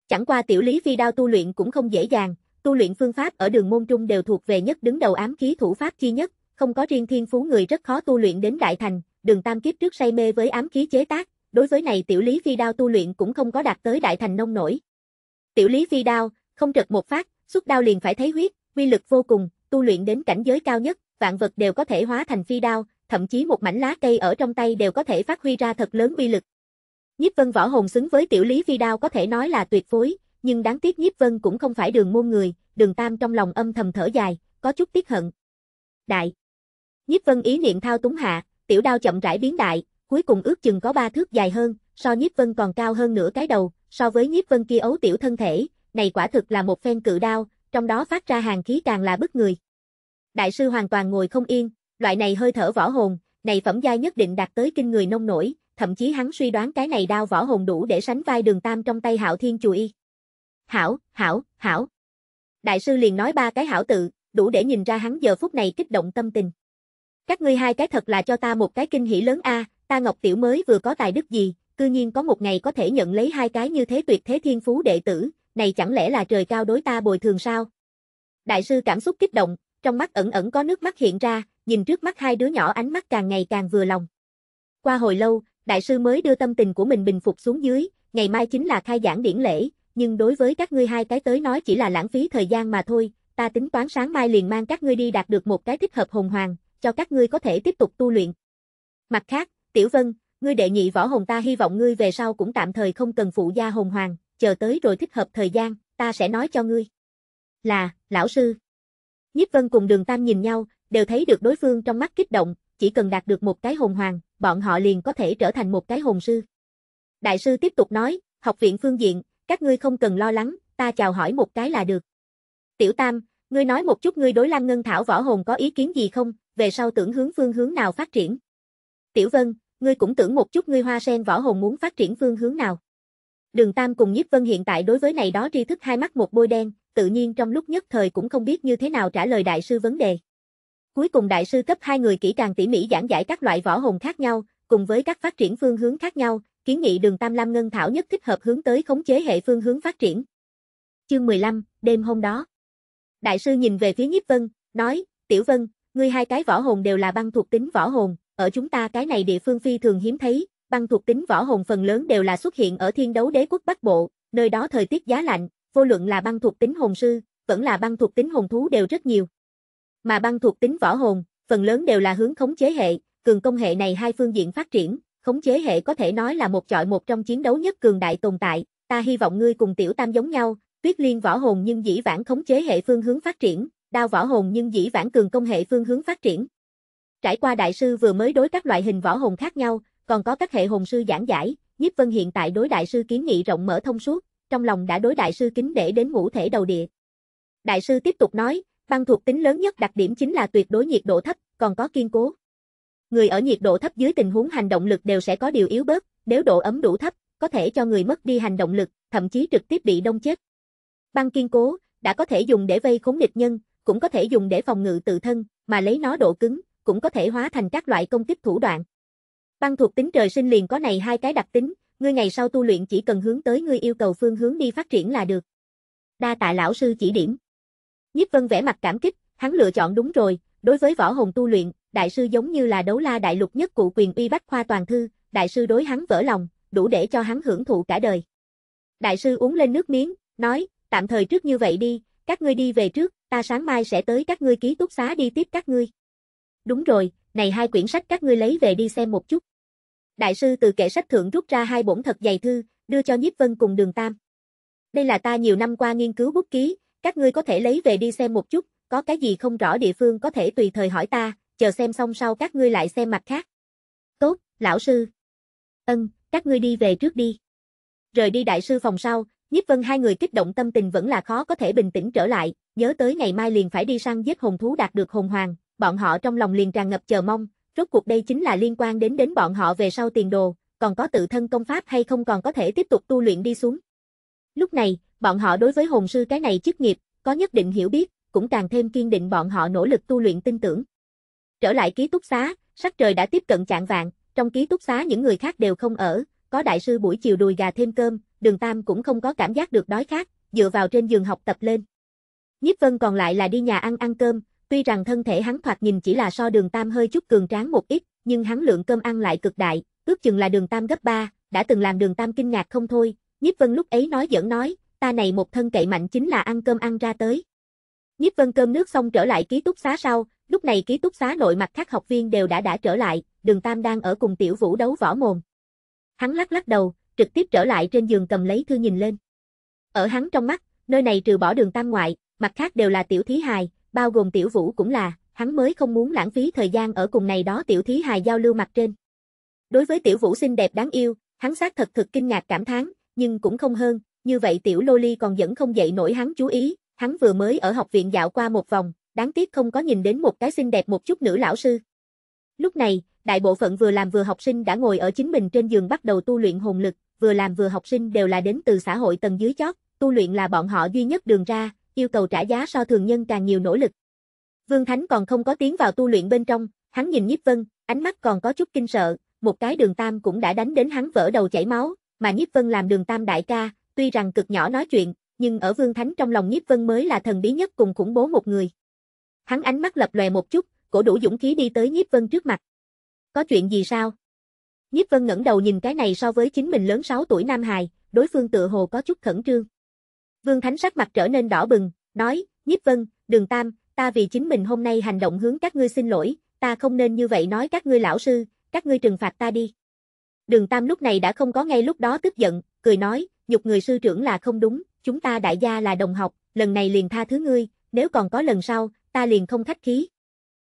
Chẳng qua tiểu Lý Phi Đao tu luyện cũng không dễ dàng, tu luyện phương pháp ở đường môn trung đều thuộc về nhất đứng đầu ám khí thủ pháp chi nhất, không có riêng thiên phú người rất khó tu luyện đến đại thành, đường tam kiếp trước say mê với ám khí chế tác, đối với này tiểu Lý Phi Đao tu luyện cũng không có đạt tới đại thành nông nổi. Tiểu Lý Phi Đao, không trật một phát, xuất đao liền phải thấy huyết, uy lực vô cùng, tu luyện đến cảnh giới cao nhất, vạn vật đều có thể hóa thành phi đao, thậm chí một mảnh lá cây ở trong tay đều có thể phát huy ra thật lớn uy lực. Nhiếp Vân võ hồn xứng với tiểu lý phi đao có thể nói là tuyệt phối, nhưng đáng tiếc Nhiếp Vân cũng không phải đường môn người, Đường Tam trong lòng âm thầm thở dài, có chút tiếc hận. Đại. Nhiếp Vân ý niệm thao túng hạ, tiểu đao chậm rãi biến đại, cuối cùng ước chừng có ba thước dài hơn, so Nhiếp Vân còn cao hơn nửa cái đầu, so với Nhiếp Vân kia ấu tiểu thân thể, này quả thực là một phen cự đao, trong đó phát ra hàng khí càng là bức người. Đại sư hoàn toàn ngồi không yên, loại này hơi thở võ hồn, này phẩm giai nhất định đạt tới kinh người nông nổi, thậm chí hắn suy đoán cái này đao võ hồn đủ để sánh vai đường tam trong tay hạo thiên chùi y. Hảo, hảo, hảo. Đại sư liền nói ba cái hảo tự, đủ để nhìn ra hắn giờ phút này kích động tâm tình. Các ngươi hai cái thật là cho ta một cái kinh hỉ lớn a, ta Ngọc Tiểu mới vừa có tài đức gì, cư nhiên có một ngày có thể nhận lấy hai cái như thế tuyệt thế thiên phú đệ tử, này chẳng lẽ là trời cao đối ta bồi thường sao? Đại sư cảm xúc kích động, trong mắt ẩn ẩn có nước mắt hiện ra, nhìn trước mắt hai đứa nhỏ ánh mắt càng ngày càng vừa lòng. Qua hồi lâu, đại sư mới đưa tâm tình của mình bình phục xuống dưới, ngày mai chính là khai giảng điển lễ, nhưng đối với các ngươi hai cái tới nói chỉ là lãng phí thời gian mà thôi, ta tính toán sáng mai liền mang các ngươi đi đạt được một cái thích hợp hồn hoàng, cho các ngươi có thể tiếp tục tu luyện. Mặt khác, Tiểu Vân, ngươi đệ nhị võ hồn ta hy vọng ngươi về sau cũng tạm thời không cần phụ gia hồn hoàng, chờ tới rồi thích hợp thời gian, ta sẽ nói cho ngươi. Là, lão sư. Nhiếp Vân cùng Đường Tam nhìn nhau, đều thấy được đối phương trong mắt kích động, chỉ cần đạt được một cái hồn hoàng, bọn họ liền có thể trở thành một cái hồn sư. Đại sư tiếp tục nói, học viện phương diện, các ngươi không cần lo lắng, ta chào hỏi một cái là được. Tiểu Tam, ngươi nói một chút ngươi đối Lam Ngân Thảo võ hồn có ý kiến gì không, về sau tưởng hướng phương hướng nào phát triển. Tiểu Vân, ngươi cũng tưởng một chút ngươi hoa sen võ hồn muốn phát triển phương hướng nào. Đường Tam cùng Nhiếp Vân hiện tại đối với này đó tri thức hai mắt một bôi đen, tự nhiên trong lúc nhất thời cũng không biết như thế nào trả lời đại sư vấn đề. Cuối cùng đại sư cấp hai người kỹ càng tỉ mỉ giảng giải các loại võ hồn khác nhau, cùng với các phát triển phương hướng khác nhau, kiến nghị đường Tam Lam Ngân Thảo nhất thích hợp hướng tới khống chế hệ phương hướng phát triển. Chương 15, đêm hôm đó. Đại sư nhìn về phía Nhiếp Vân, nói, Tiểu Vân, ngươi hai cái võ hồn đều là băng thuộc tính võ hồn, ở chúng ta cái này địa phương phi thường hiếm thấy, băng thuộc tính võ hồn phần lớn đều là xuất hiện ở thiên đấu đế quốc Bắc Bộ, nơi đó thời tiết giá lạnh, vô luận là băng thuộc tính hồn sư, vẫn là băng thuộc tính hồn thú đều rất nhiều. Mà băng thuộc tính võ hồn, phần lớn đều là hướng khống chế hệ, cường công hệ này hai phương diện phát triển, khống chế hệ có thể nói là một chọi một trong chiến đấu nhất cường đại tồn tại, ta hy vọng ngươi cùng tiểu tam giống nhau, tuyết liên võ hồn nhưng dĩ vãng khống chế hệ phương hướng phát triển, đao võ hồn nhưng dĩ vãng cường công hệ phương hướng phát triển. Trải qua đại sư vừa mới đối các loại hình võ hồn khác nhau, còn có các hệ hồn sư giảng giải, Nhiếp Vân hiện tại đối đại sư kiến nghị rộng mở thông suốt, trong lòng đã đối đại sư kính để đến ngũ thể đầu địa. Đại sư tiếp tục nói, băng thuộc tính lớn nhất đặc điểm chính là tuyệt đối nhiệt độ thấp, còn có kiên cố. Người ở nhiệt độ thấp dưới tình huống hành động lực đều sẽ có điều yếu bớt, nếu độ ấm đủ thấp, có thể cho người mất đi hành động lực, thậm chí trực tiếp bị đông chết. Băng kiên cố, đã có thể dùng để vây khốn địch nhân, cũng có thể dùng để phòng ngự tự thân, mà lấy nó độ cứng, cũng có thể hóa thành các loại công kích thủ đoạn. Băng thuộc tính trời sinh liền có này hai cái đặc tính, ngươi ngày sau tu luyện chỉ cần hướng tới ngươi yêu cầu phương hướng đi phát triển là được. Đa tạ lão sư chỉ điểm. Nhiếp Vân vẻ mặt cảm kích, hắn lựa chọn đúng rồi, đối với võ hồn tu luyện, đại sư giống như là đấu la đại lục nhất cụ quyền uy bách khoa toàn thư, đại sư đối hắn vỡ lòng, đủ để cho hắn hưởng thụ cả đời. Đại sư uống lên nước miếng, nói, tạm thời trước như vậy đi, các ngươi đi về trước, ta sáng mai sẽ tới các ngươi ký túc xá đi tiếp các ngươi. Đúng rồi, này hai quyển sách các ngươi lấy về đi xem một chút. Đại sư từ kệ sách thượng rút ra hai bổn thật dày thư, đưa cho Nhiếp Vân cùng Đường Tam. Đây là ta nhiều năm qua nghiên cứu bút ký, các ngươi có thể lấy về đi xem một chút, có cái gì không rõ địa phương có thể tùy thời hỏi ta, chờ xem xong sau các ngươi lại xem mặt khác. Tốt, lão sư. Ân, các ngươi đi về trước đi. Rời đi đại sư phòng sau, Nhiếp Vân hai người kích động tâm tình vẫn là khó có thể bình tĩnh trở lại, nhớ tới ngày mai liền phải đi săn giết hồn thú đạt được hồn hoàng, bọn họ trong lòng liền tràn ngập chờ mong, rốt cuộc đây chính là liên quan đến đến bọn họ về sau tiền đồ, còn có tự thân công pháp hay không còn có thể tiếp tục tu luyện đi xuống. Lúc này, bọn họ đối với hồn sư cái này chức nghiệp, có nhất định hiểu biết, cũng càng thêm kiên định bọn họ nỗ lực tu luyện tin tưởng. Trở lại ký túc xá, sắc trời đã tiếp cận chạng vạn, trong ký túc xá những người khác đều không ở, có đại sư buổi chiều đùi gà thêm cơm, đường tam cũng không có cảm giác được đói khát, dựa vào trên giường học tập lên. Nhiếp vân còn lại là đi nhà ăn ăn cơm, Tuy rằng thân thể hắn thoạt nhìn chỉ là so đường tam hơi chút cường tráng một ít, nhưng hắn lượng cơm ăn lại cực đại, ước chừng là đường tam gấp 3, đã từng làm đường tam kinh ngạc không thôi. Nhiếp Vân lúc ấy nói giỡn nói, ta này một thân cậy mạnh chính là ăn cơm ăn ra tới. Nhiếp Vân cơm nước xong trở lại ký túc xá sau, lúc này ký túc xá nội mặt các học viên đều đã đã trở lại, đường tam đang ở cùng tiểu vũ đấu võ mồm. Hắn lắc lắc đầu, trực tiếp trở lại trên giường cầm lấy thư nhìn lên. Ở hắn trong mắt, nơi này trừ bỏ đường tam ngoại, mặt khác đều là tiểu thí hài, bao gồm tiểu vũ cũng là, hắn mới không muốn lãng phí thời gian ở cùng này đó tiểu thí hài giao lưu mặt trên. Đối với tiểu vũ xinh đẹp đáng yêu, hắn xác thật thực kinh ngạc cảm thán, nhưng cũng không hơn, như vậy tiểu loli còn dẫn không dậy nổi hắn chú ý, hắn vừa mới ở học viện dạo qua một vòng, đáng tiếc không có nhìn đến một cái xinh đẹp một chút nữ lão sư. Lúc này, đại bộ phận vừa làm vừa học sinh đã ngồi ở chính mình trên giường bắt đầu tu luyện hồn lực, vừa làm vừa học sinh đều là đến từ xã hội tầng dưới chót, tu luyện là bọn họ duy nhất đường ra, yêu cầu trả giá so thường nhân càng nhiều nỗ lực. Vương Thánh còn không có tiến vào tu luyện bên trong, hắn nhìn Nhiếp Vân, ánh mắt còn có chút kinh sợ, một cái đường tam cũng đã đánh đến hắn vỡ đầu chảy máu, mà Nhiếp Vân làm đường tam đại ca, tuy rằng cực nhỏ nói chuyện, nhưng ở Vương Thánh trong lòng Nhiếp Vân mới là thần bí nhất cùng khủng bố một người. Hắn ánh mắt lập lòe một chút, cổ đủ dũng khí đi tới Nhiếp Vân trước mặt. Có chuyện gì sao? Nhiếp Vân ngẩng đầu nhìn cái này so với chính mình lớn 6 tuổi nam hài, đối phương tựa hồ có chút khẩn trương. Vương Thánh sắc mặt trở nên đỏ bừng, nói, Nhiếp Vân, Đường Tam, ta vì chính mình hôm nay hành động hướng các ngươi xin lỗi, ta không nên như vậy nói các ngươi lão sư, các ngươi trừng phạt ta đi. Đường Tam lúc này đã không có ngay lúc đó tức giận, cười nói, nhục người sư trưởng là không đúng, chúng ta đại gia là đồng học, lần này liền tha thứ ngươi, nếu còn có lần sau, ta liền không khách khí.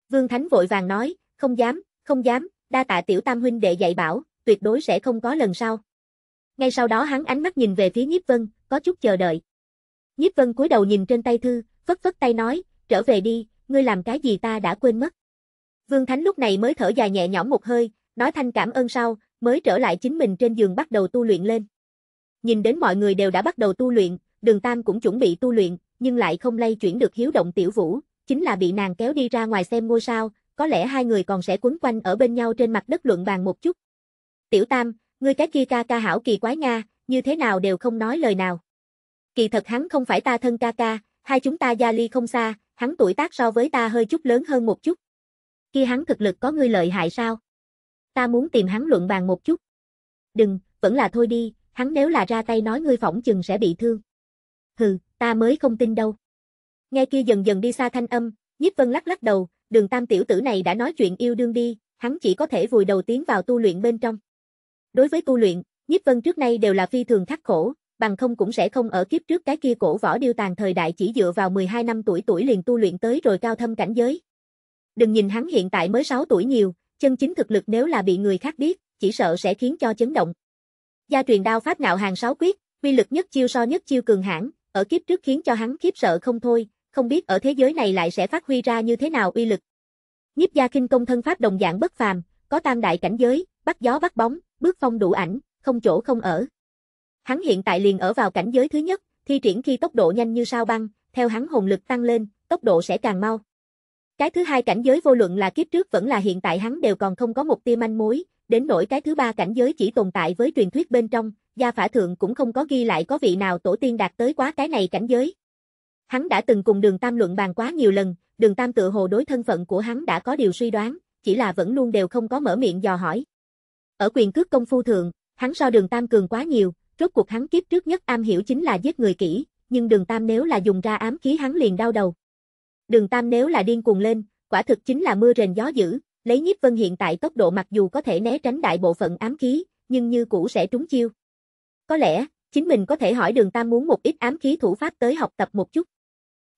Vương Thánh vội vàng nói, không dám, không dám, đa tạ tiểu tam huynh đệ dạy bảo, tuyệt đối sẽ không có lần sau. Ngay sau đó hắn ánh mắt nhìn về phía Nhiếp Vân, có chút chờ đợi. Nhiếp Vân cúi đầu nhìn trên tay thư, phất phất tay nói, trở về đi, ngươi làm cái gì ta đã quên mất. Vương Thánh lúc này mới thở dài nhẹ nhõm một hơi, nói thanh cảm ơn sau, mới trở lại chính mình trên giường bắt đầu tu luyện lên. Nhìn đến mọi người đều đã bắt đầu tu luyện, Đường Tam cũng chuẩn bị tu luyện, nhưng lại không lay chuyển được hiếu động tiểu vũ, chính là bị nàng kéo đi ra ngoài xem ngôi sao, có lẽ hai người còn sẽ quấn quanh ở bên nhau trên mặt đất luận bàn một chút. Tiểu Tam, ngươi cái kia ca ca hảo kỳ quái Nga, như thế nào đều không nói lời nào kỳ thật hắn không phải ta thân ca ca, hai chúng ta gia ly không xa, hắn tuổi tác so với ta hơi chút lớn hơn một chút. Khi hắn thực lực có ngươi lợi hại sao? Ta muốn tìm hắn luận bàn một chút. Đừng, vẫn là thôi đi, hắn nếu là ra tay nói ngươi phỏng chừng sẽ bị thương. Hừ, ta mới không tin đâu. Nghe kia dần dần đi xa thanh âm, nhiếp vân lắc lắc đầu, đường tam tiểu tử này đã nói chuyện yêu đương đi, hắn chỉ có thể vùi đầu tiến vào tu luyện bên trong. Đối với tu luyện, nhiếp vân trước nay đều là phi thường khắc khổ, bằng không cũng sẽ không ở kiếp trước cái kia cổ võ điêu tàn thời đại chỉ dựa vào 12 năm tuổi tuổi liền tu luyện tới rồi cao thâm cảnh giới. Đừng nhìn hắn hiện tại mới 6 tuổi nhiều, chân chính thực lực nếu là bị người khác biết, chỉ sợ sẽ khiến cho chấn động. Gia truyền đao pháp ngạo hàng sáu quyết, uy lực nhất chiêu so nhất chiêu cường hãn, ở kiếp trước khiến cho hắn khiếp sợ không thôi, không biết ở thế giới này lại sẽ phát huy ra như thế nào uy lực. Nhiếp gia kinh công thân pháp đồng dạng bất phàm, có tam đại cảnh giới, bắt gió bắt bóng, bước phong đủ ảnh, không chỗ không ở. Hắn hiện tại liền ở vào cảnh giới thứ nhất, thi triển khi tốc độ nhanh như sao băng, theo hắn hồn lực tăng lên, tốc độ sẽ càng mau. Cái thứ hai cảnh giới vô luận là kiếp trước vẫn là hiện tại hắn đều còn không có một tia manh mối, đến nỗi cái thứ ba cảnh giới chỉ tồn tại với truyền thuyết bên trong, gia phả thượng cũng không có ghi lại có vị nào tổ tiên đạt tới quá cái này cảnh giới. Hắn đã từng cùng đường tam luận bàn quá nhiều lần, đường tam tự hồ đối thân phận của hắn đã có điều suy đoán, chỉ là vẫn luôn đều không có mở miệng dò hỏi. Ở quyền cước công phu thượng, hắn so đường tam cường quá nhiều, rốt cuộc hắn kiếp trước nhất am hiểu chính là giết người kỹ, nhưng đường tam nếu là dùng ra ám khí hắn liền đau đầu. Đường tam nếu là điên cuồng lên, quả thực chính là mưa rền gió dữ, lấy nhiếp vân hiện tại tốc độ mặc dù có thể né tránh đại bộ phận ám khí, nhưng như cũ sẽ trúng chiêu. Có lẽ, chính mình có thể hỏi đường tam muốn một ít ám khí thủ pháp tới học tập một chút.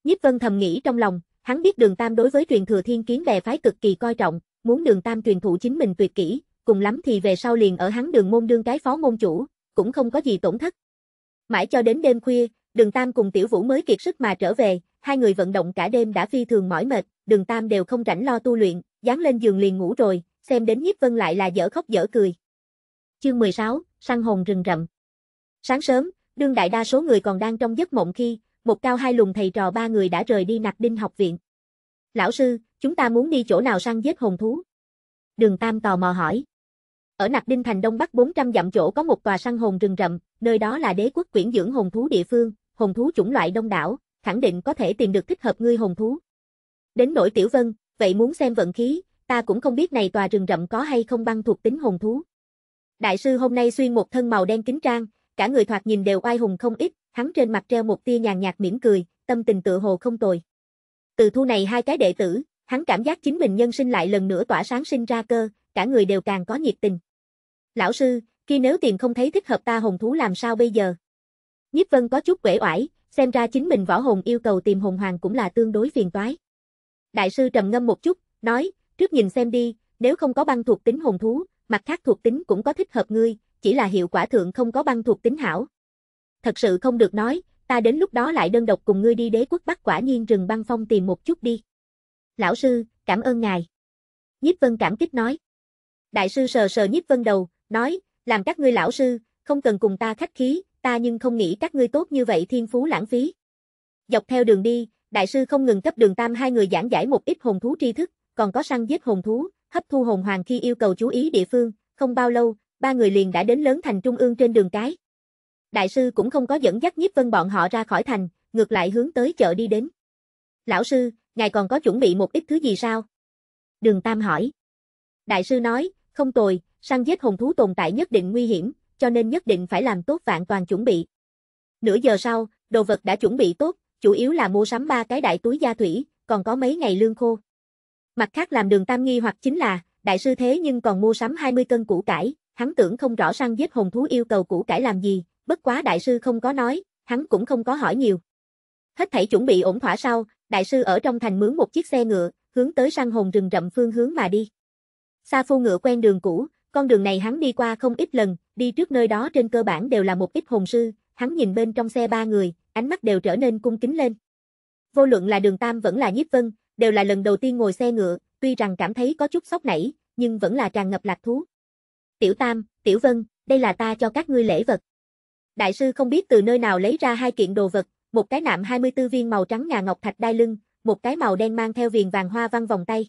Nhiếp vân thầm nghĩ trong lòng, hắn biết đường tam đối với truyền thừa thiên kiến bè phái cực kỳ coi trọng, muốn đường tam truyền thụ chính mình tuyệt kỹ, cùng lắm thì về sau liền ở hắn đường môn đương cái phó môn chủ, cũng không có gì tổn thất. Mãi cho đến đêm khuya, Đường Tam cùng Tiểu Vũ mới kiệt sức mà trở về, hai người vận động cả đêm đã phi thường mỏi mệt, Đường Tam đều không rảnh lo tu luyện, dán lên giường liền ngủ rồi, xem đến Nhiếp Vân lại là dở khóc dở cười. Chương 16, săn hồn rừng rậm. Sáng sớm, đương đại đa số người còn đang trong giấc mộng khi, một cao hai lùng thầy trò ba người đã rời đi nặc đinh học viện. Lão sư, chúng ta muốn đi chỗ nào săn giết hồn thú? Đường Tam tò mò hỏi. Ở Nạc Đinh Thành Đông Bắc 400 dặm chỗ có một tòa săn hồn rừng rậm, nơi đó là đế quốc quyển dưỡng hồn thú địa phương, hồn thú chủng loại đông đảo, khẳng định có thể tìm được thích hợp ngươi hồn thú. Đến nỗi Tiểu Vân, vậy muốn xem vận khí, ta cũng không biết này tòa rừng rậm có hay không băng thuộc tính hồn thú. Đại sư hôm nay xuyên một thân màu đen kính trang, cả người thoạt nhìn đều oai hùng không ít, hắn trên mặt treo một tia nhàn nhạt mỉm cười, tâm tình tự hồ không tồi. Từ thu này hai cái đệ tử, hắn cảm giác chính mình nhân sinh lại lần nữa tỏa sáng sinh ra cơ, cả người đều càng có nhiệt tình. Lão sư, khi nếu tìm không thấy thích hợp ta hồn thú làm sao bây giờ? Nhiếp Vân có chút quể oải, xem ra chính mình võ hồn yêu cầu tìm hồn hoàng cũng là tương đối phiền toái. Đại sư trầm ngâm một chút, nói, trước nhìn xem đi, nếu không có băng thuộc tính hồn thú, mặt khác thuộc tính cũng có thích hợp ngươi, chỉ là hiệu quả thượng không có băng thuộc tính hảo. Thật sự không được nói, ta đến lúc đó lại đơn độc cùng ngươi đi đế quốc Bắc quả nhiên rừng băng phong tìm một chút đi. Lão sư, cảm ơn ngài. Nhiếp Vân cảm kích nói. Đại sư sờ sờ nhiếp vân đầu, nói, làm các ngươi lão sư, không cần cùng ta khách khí, ta nhưng không nghĩ các ngươi tốt như vậy thiên phú lãng phí. Dọc theo đường đi, đại sư không ngừng cấp đường tam hai người giảng giải một ít hồn thú tri thức, còn có săn giết hồn thú, hấp thu hồn hoàng khi yêu cầu chú ý địa phương, không bao lâu, ba người liền đã đến lớn thành trung ương trên đường cái. Đại sư cũng không có dẫn dắt nhiếp vân bọn họ ra khỏi thành, ngược lại hướng tới chợ đi đến. Lão sư, ngài còn có chuẩn bị một ít thứ gì sao? Đường Tam hỏi. Đại sư nói, không tồi, săn giết hồn thú tồn tại nhất định nguy hiểm, cho nên nhất định phải làm tốt vạn toàn chuẩn bị. Nửa giờ sau, đồ vật đã chuẩn bị tốt, chủ yếu là mua sắm ba cái đại túi gia thủy, còn có mấy ngày lương khô. Mặt khác làm đường tam nghi hoặc chính là, đại sư thế nhưng còn mua sắm 20 cân củ cải, hắn tưởng không rõ săn giết hồn thú yêu cầu củ cải làm gì, bất quá đại sư không có nói, hắn cũng không có hỏi nhiều. Hết thảy chuẩn bị ổn thỏa sau, đại sư ở trong thành mướn một chiếc xe ngựa, hướng tới săn hồn rừng rậm phương hướng mà đi. Sa Phu ngựa quen đường cũ, con đường này hắn đi qua không ít lần, đi trước nơi đó trên cơ bản đều là một ít hồn sư, hắn nhìn bên trong xe ba người, ánh mắt đều trở nên cung kính lên. Vô luận là đường Tam vẫn là nhiếp vân, đều là lần đầu tiên ngồi xe ngựa, tuy rằng cảm thấy có chút sốc nảy, nhưng vẫn là tràn ngập lạc thú. Tiểu Tam, Tiểu Vân, đây là ta cho các ngươi lễ vật. Đại sư không biết từ nơi nào lấy ra hai kiện đồ vật, một cái nạm 24 viên màu trắng ngà ngọc thạch đai lưng, một cái màu đen mang theo viền vàng hoa văn vòng tay.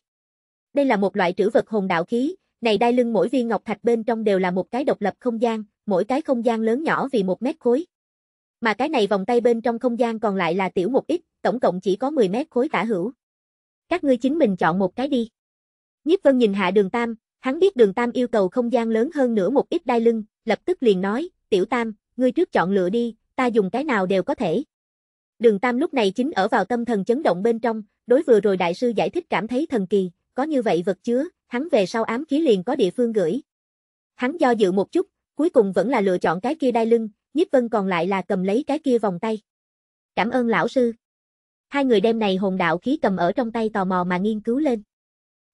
Đây là một loại trữ vật hồn đạo khí, này đai lưng mỗi viên ngọc thạch bên trong đều là một cái độc lập không gian, mỗi cái không gian lớn nhỏ vì một mét khối. Mà cái này vòng tay bên trong không gian còn lại là tiểu một ít, tổng cộng chỉ có 10 mét khối tả hữu. Các ngươi chính mình chọn một cái đi. Nhiếp Vân nhìn hạ đường Tam, hắn biết đường Tam yêu cầu không gian lớn hơn nữa một ít đai lưng, lập tức liền nói, tiểu Tam, ngươi trước chọn lựa đi, ta dùng cái nào đều có thể. Đường Tam lúc này chính ở vào tâm thần chấn động bên trong, đối vừa rồi đại sư giải thích cảm thấy thần kỳ có như vậy vật chứa, hắn về sau ám khí liền có địa phương gửi. Hắn do dự một chút, cuối cùng vẫn là lựa chọn cái kia đai lưng, Nhiếp Vân còn lại là cầm lấy cái kia vòng tay. Cảm ơn lão sư. Hai người đem này hồn đạo khí cầm ở trong tay tò mò mà nghiên cứu lên.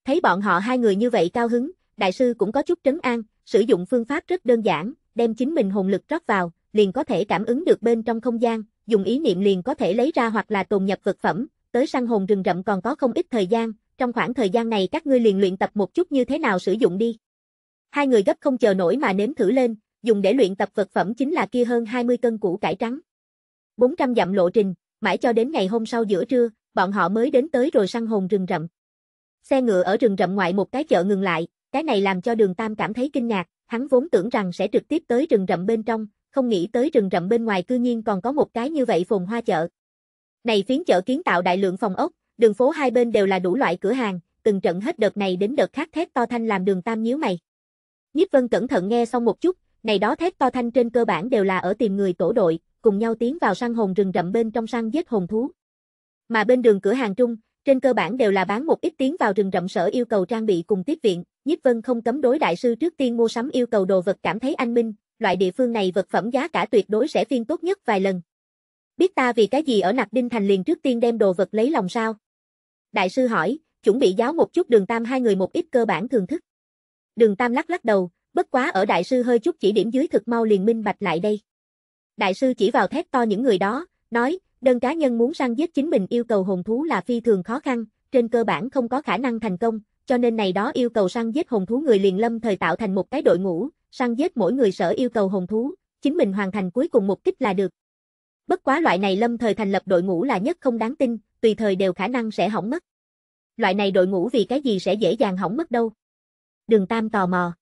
Thấy bọn họ hai người như vậy cao hứng, đại sư cũng có chút trấn an, sử dụng phương pháp rất đơn giản, đem chính mình hồn lực rót vào, liền có thể cảm ứng được bên trong không gian, dùng ý niệm liền có thể lấy ra hoặc là tồn nhập vật phẩm, tới săn hồn rừng rậm còn có không ít thời gian, trong khoảng thời gian này các ngươi liền luyện tập một chút như thế nào sử dụng đi. Hai người gấp không chờ nổi mà nếm thử lên, dùng để luyện tập vật phẩm chính là kia hơn 20 cân củ cải trắng. 400 dặm lộ trình, mãi cho đến ngày hôm sau giữa trưa, bọn họ mới đến tới rồi săn hồn rừng rậm. Xe ngựa ở rừng rậm ngoại một cái chợ ngừng lại, cái này làm cho đường Tam cảm thấy kinh ngạc, hắn vốn tưởng rằng sẽ trực tiếp tới rừng rậm bên trong, không nghĩ tới rừng rậm bên ngoài cư nhiên còn có một cái như vậy phồn hoa chợ. Này phiến chợ kiến tạo đại lượng phòng ốc, đường phố hai bên đều là đủ loại cửa hàng, từng trận hết đợt này đến đợt khác thét to thanh làm đường tam nhíu mày. Nhíp Vân cẩn thận nghe xong một chút, này đó thét to thanh trên cơ bản đều là ở tìm người tổ đội, cùng nhau tiến vào săn hồn rừng rậm bên trong săn giết hồn thú. Mà bên đường cửa hàng trung, trên cơ bản đều là bán một ít tiến vào rừng rậm sở yêu cầu trang bị cùng tiếp viện, Nhíp Vân không cấm đối đại sư trước tiên mua sắm yêu cầu đồ vật cảm thấy anh minh, loại địa phương này vật phẩm giá cả tuyệt đối sẽ phiên tốt nhất vài lần, Biết ta vì cái gì ở nặc đinh thành liền trước tiên đem đồ vật lấy lòng sao? Đại sư hỏi, chuẩn bị giáo một chút đường tam hai người một ít cơ bản thường thức. Đường tam lắc lắc đầu, bất quá ở đại sư hơi chút chỉ điểm dưới thực mau liền minh bạch lại đây. Đại sư chỉ vào thét to những người đó, nói, đơn cá nhân muốn săn giết chính mình yêu cầu hồn thú là phi thường khó khăn, trên cơ bản không có khả năng thành công, cho nên này đó yêu cầu săn giết hồn thú người liền lâm thời tạo thành một cái đội ngũ, săn giết mỗi người sở yêu cầu hồn thú, chính mình hoàn thành cuối cùng mục kích là được, Bất quá loại này lâm thời thành lập đội ngũ là nhất không đáng tin, tùy thời đều khả năng sẽ hỏng mất. Loại này đội ngũ vì cái gì sẽ dễ dàng hỏng mất đâu. Đường Tam tò mò.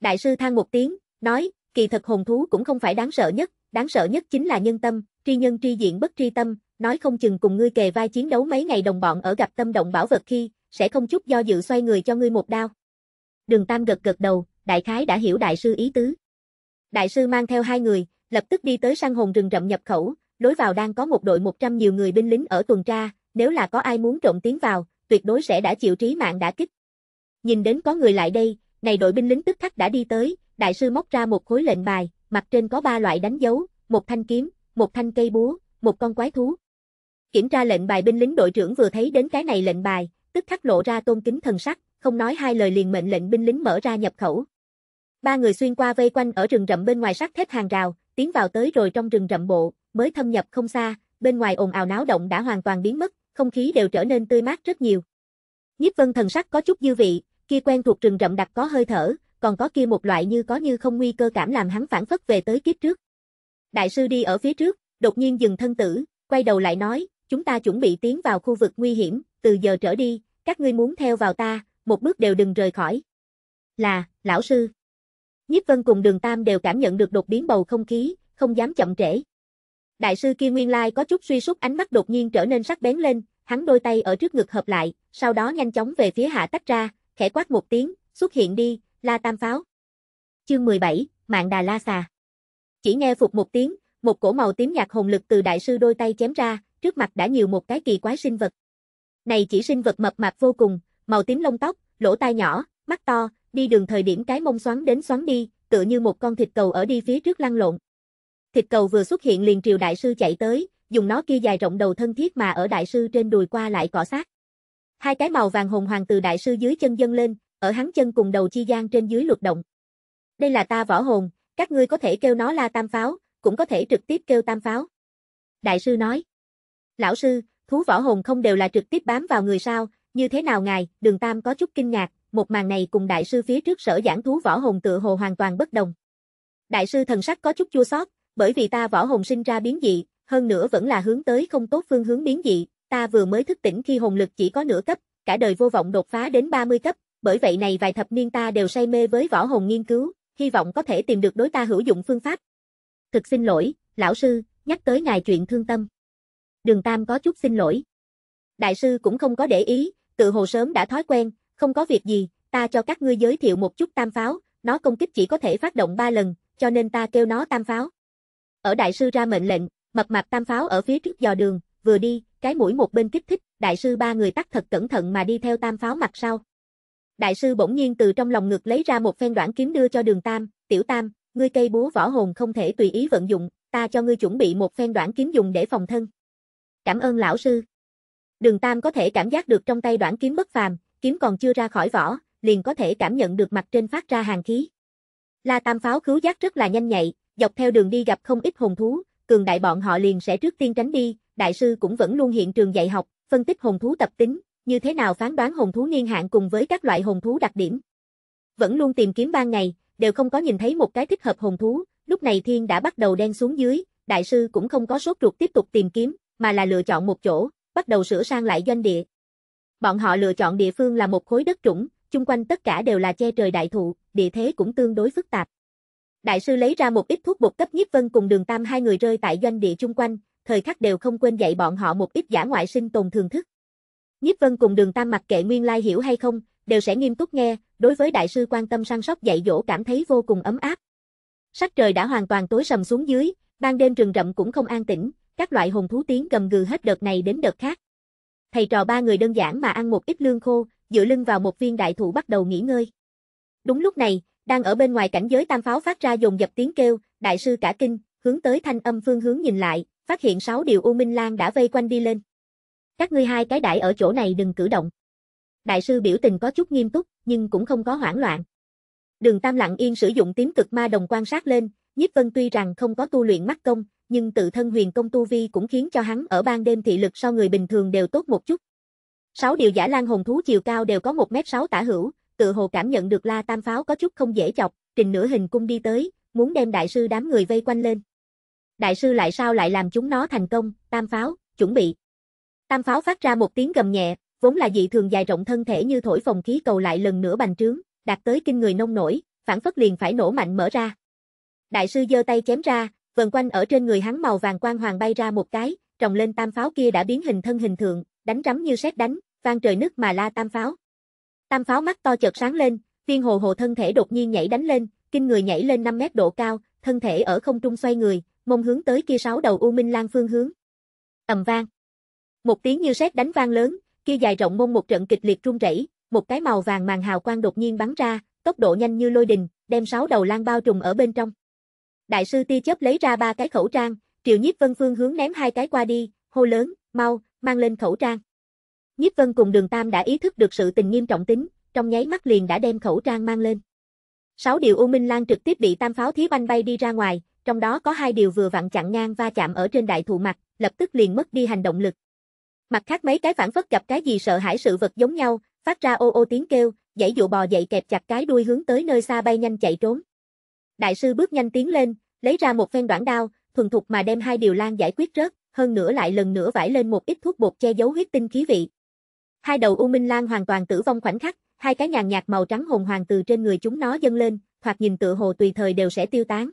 Đại sư than một tiếng, nói, kỳ thật hồn thú cũng không phải đáng sợ nhất, đáng sợ nhất chính là nhân tâm, tri nhân tri diện bất tri tâm, nói không chừng cùng ngươi kề vai chiến đấu mấy ngày đồng bọn ở gặp tâm động bảo vật khi, sẽ không chút do dự xoay người cho ngươi một đao. Đường Tam gật gật đầu, đại khái đã hiểu đại sư ý tứ. Đại sư mang theo hai người, lập tức đi tới sang hồn rừng rậm nhập khẩu, lối vào đang có một đội 100 nhiều người binh lính ở tuần tra, nếu là có ai muốn trộm tiến vào, tuyệt đối sẽ đã chịu trí mạng đã kích. Nhìn đến có người lại đây, này đội binh lính tức khắc đã đi tới, đại sư móc ra một khối lệnh bài, mặt trên có ba loại đánh dấu, một thanh kiếm, một thanh cây búa, một con quái thú. Kiểm tra lệnh bài binh lính đội trưởng vừa thấy đến cái này lệnh bài, tức khắc lộ ra tôn kính thần sắc, không nói hai lời liền mệnh lệnh binh lính mở ra nhập khẩu. Ba người xuyên qua vây quanh ở rừng rậm bên ngoài sắt thép hàng rào, tiến vào tới rồi trong rừng rậm bộ, mới thâm nhập không xa, bên ngoài ồn ào náo động đã hoàn toàn biến mất, không khí đều trở nên tươi mát rất nhiều. Nhiếp Vân thần sắc có chút dư vị, kia quen thuộc rừng rậm đặc có hơi thở, còn có kia một loại như có như không nguy cơ cảm làm hắn phản phất về tới kiếp trước. Đại sư đi ở phía trước, đột nhiên dừng thân tử, quay đầu lại nói, chúng ta chuẩn bị tiến vào khu vực nguy hiểm, từ giờ trở đi, các ngươi muốn theo vào ta, một bước đều đừng rời khỏi. Là, lão sư. Nhiếp Vân cùng Đường Tam đều cảm nhận được đột biến bầu không khí, không dám chậm trễ. Đại sư kia nguyên lai có chút suy sút ánh mắt đột nhiên trở nên sắc bén lên, hắn đôi tay ở trước ngực hợp lại, sau đó nhanh chóng về phía hạ tách ra, khẽ quát một tiếng, xuất hiện đi, la tam pháo. Chương 17, Mạng Đà La Xà. Chỉ nghe phục một tiếng, một cổ màu tím nhạt hồn lực từ đại sư đôi tay chém ra, trước mặt đã nhiều một cái kỳ quái sinh vật. Này chỉ sinh vật mập mạp vô cùng, màu tím lông tóc, lỗ tai nhỏ, mắt to, đi đường thời điểm cái mông xoắn đến xoắn đi, tựa như một con thịt cầu ở đi phía trước lăn lộn. Thịt cầu vừa xuất hiện liền triều đại sư chạy tới, dùng nó kia dài rộng đầu thân thiết mà ở đại sư trên đùi qua lại cọ sát. Hai cái màu vàng hồng hoàng từ đại sư dưới chân dâng lên, ở hắn chân cùng đầu chi gian trên dưới luật động. Đây là ta võ hồn, các ngươi có thể kêu nó là tam pháo, cũng có thể trực tiếp kêu tam pháo. Đại sư nói. Lão sư, thú võ hồn không đều là trực tiếp bám vào người sao, như thế nào ngài, đường tam có chút kinh ngạc, một màn này cùng đại sư phía trước sở giảng thú võ hồn tựa hồ hoàn toàn bất đồng. Đại sư thần sắc có chút chua xót, bởi vì ta võ hồn sinh ra biến dị, hơn nữa vẫn là hướng tới không tốt phương hướng biến dị, ta vừa mới thức tỉnh khi hồn lực chỉ có nửa cấp, cả đời vô vọng đột phá đến 30 cấp, bởi vậy này vài thập niên ta đều say mê với võ hồn nghiên cứu, hy vọng có thể tìm được đối ta hữu dụng phương pháp. Thực xin lỗi, lão sư, nhắc tới ngài chuyện thương tâm. Đường Tam có chút xin lỗi. Đại sư cũng không có để ý, tự hồ sớm đã thói quen, không có việc gì, ta cho các ngươi giới thiệu một chút tam pháo, nó công kích chỉ có thể phát động 3 lần, cho nên ta kêu nó tam pháo. Ở đại sư ra mệnh lệnh, mập mạp tam pháo ở phía trước dò đường, vừa đi, cái mũi một bên kích thích, đại sư ba người tắt thật cẩn thận mà đi theo tam pháo mặt sau. Đại sư bỗng nhiên từ trong lòng ngực lấy ra một phen đoạn kiếm đưa cho đường tam, tiểu tam, ngươi cây búa võ hồn không thể tùy ý vận dụng, ta cho ngươi chuẩn bị một phen đoạn kiếm dùng để phòng thân. Cảm ơn lão sư. Đường tam có thể cảm giác được trong tay đoạn kiếm bất phàm, kiếm còn chưa ra khỏi vỏ, liền có thể cảm nhận được mặt trên phát ra hàng khí. La Tam Pháo cứu giác rất là nhanh nhạy, dọc theo đường đi gặp không ít hồn thú, cường đại bọn họ liền sẽ trước tiên tránh đi, đại sư cũng vẫn luôn hiện trường dạy học, phân tích hồn thú tập tính, như thế nào phán đoán hồn thú niên hạn cùng với các loại hồn thú đặc điểm. Vẫn luôn tìm kiếm ban ngày, đều không có nhìn thấy một cái thích hợp hồn thú, lúc này thiên đã bắt đầu đen xuống dưới, đại sư cũng không có sốt ruột tiếp tục tìm kiếm, mà là lựa chọn một chỗ, bắt đầu sửa sang lại doanh địa, Bọn họ lựa chọn địa phương là một khối đất trũng, chung quanh tất cả đều là che trời đại thụ, địa thế cũng tương đối phức tạp. Đại sư lấy ra một ít thuốc bột cấp nhiếp vân cùng đường tam hai người rơi tại doanh địa chung quanh, thời khắc đều không quên dạy bọn họ một ít giả ngoại sinh tồn thường thức. Nhiếp vân cùng đường tam mặc kệ nguyên lai hiểu hay không, đều sẽ nghiêm túc nghe, đối với đại sư quan tâm săn sóc dạy dỗ cảm thấy vô cùng ấm áp. Sắc trời đã hoàn toàn tối sầm xuống dưới, ban đêm rừng rậm cũng không an tĩnh, các loại hồn thú tiếng gầm gừ hết đợt này đến đợt khác. Thầy trò ba người đơn giản mà ăn một ít lương khô, dựa lưng vào một viên đại thụ bắt đầu nghỉ ngơi. Đúng lúc này, đang ở bên ngoài cảnh giới tam pháo phát ra dồn dập tiếng kêu, đại sư cả kinh, hướng tới thanh âm phương hướng nhìn lại, phát hiện sáu điều U Minh lang đã vây quanh đi lên. Các ngươi hai cái đại ở chỗ này đừng cử động. Đại sư biểu tình có chút nghiêm túc, nhưng cũng không có hoảng loạn. Đường Tam lặng yên sử dụng tím cực ma đồng quan sát lên, Nhiếp Vân tuy rằng không có tu luyện mắt công, nhưng tự thân huyền công tu vi cũng khiến cho hắn ở ban đêm thị lực so người bình thường đều tốt một chút. Sáu điều giả lan hồn thú chiều cao đều có 1m6 tả hữu, tự hồ cảm nhận được la tam pháo có chút không dễ chọc, trình nửa hình cung đi tới, muốn đem đại sư đám người vây quanh lên. Đại sư lại sao lại làm chúng nó thành công, tam pháo, chuẩn bị. Tam pháo phát ra một tiếng gầm nhẹ, vốn là dị thường dài rộng thân thể như thổi phồng khí cầu lại lần nữa bành trướng, đạt tới kinh người nông nổi, phản phất liền phải nổ mạnh mở ra. Đại sư giơ tay chém ra, vần quanh ở trên người hắn màu vàng quang hoàng bay ra một cái, trồng lên tam pháo kia đã biến hình thân hình thượng, đánh rắm như sét đánh, vang trời nứt mà la tam pháo. Tam pháo mắt to chợt sáng lên, viên hồ hồ thân thể đột nhiên nhảy đánh lên, kinh người nhảy lên 5 mét độ cao, thân thể ở không trung xoay người, mông hướng tới kia sáu đầu u minh lang phương hướng. Ầm vang. Một tiếng như sét đánh vang lớn, kia dài rộng mông một trận kịch liệt rung rẩy, một cái màu vàng màn hào quang đột nhiên bắn ra, tốc độ nhanh như lôi đình, đem sáu đầu lang bao trùm ở bên trong. Đại sư tia chớp lấy ra ba cái khẩu trang, Triệu Nhiếp Vân Phương hướng ném hai cái qua đi, hô lớn, mau, mang lên khẩu trang. Nhiếp Vân cùng Đường Tam đã ý thức được sự tình nghiêm trọng tính, trong nháy mắt liền đã đem khẩu trang mang lên. Sáu điều U Minh Lan trực tiếp bị tam pháo thí banh bay đi ra ngoài, trong đó có hai điều vừa vặn chặn ngang va chạm ở trên đại thụ mặt, lập tức liền mất đi hành động lực. Mặt khác mấy cái phản phất gặp cái gì sợ hãi sự vật giống nhau, phát ra ô ô tiếng kêu, dãy dụ bò dậy kẹp chặt cái đuôi hướng tới nơi xa bay nhanh chạy trốn. Đại sư bước nhanh tiến lên, lấy ra một phen đoạn đao, thuần thục mà đem hai điều lan giải quyết rớt, hơn nữa lại lần nữa vải lên một ít thuốc bột che giấu huyết tinh khí vị. Hai đầu U Minh Lan hoàn toàn tử vong khoảnh khắc, hai cái nhàn nhạt màu trắng hồn hoàng từ trên người chúng nó dâng lên, thoạt nhìn tựa hồ tùy thời đều sẽ tiêu tán.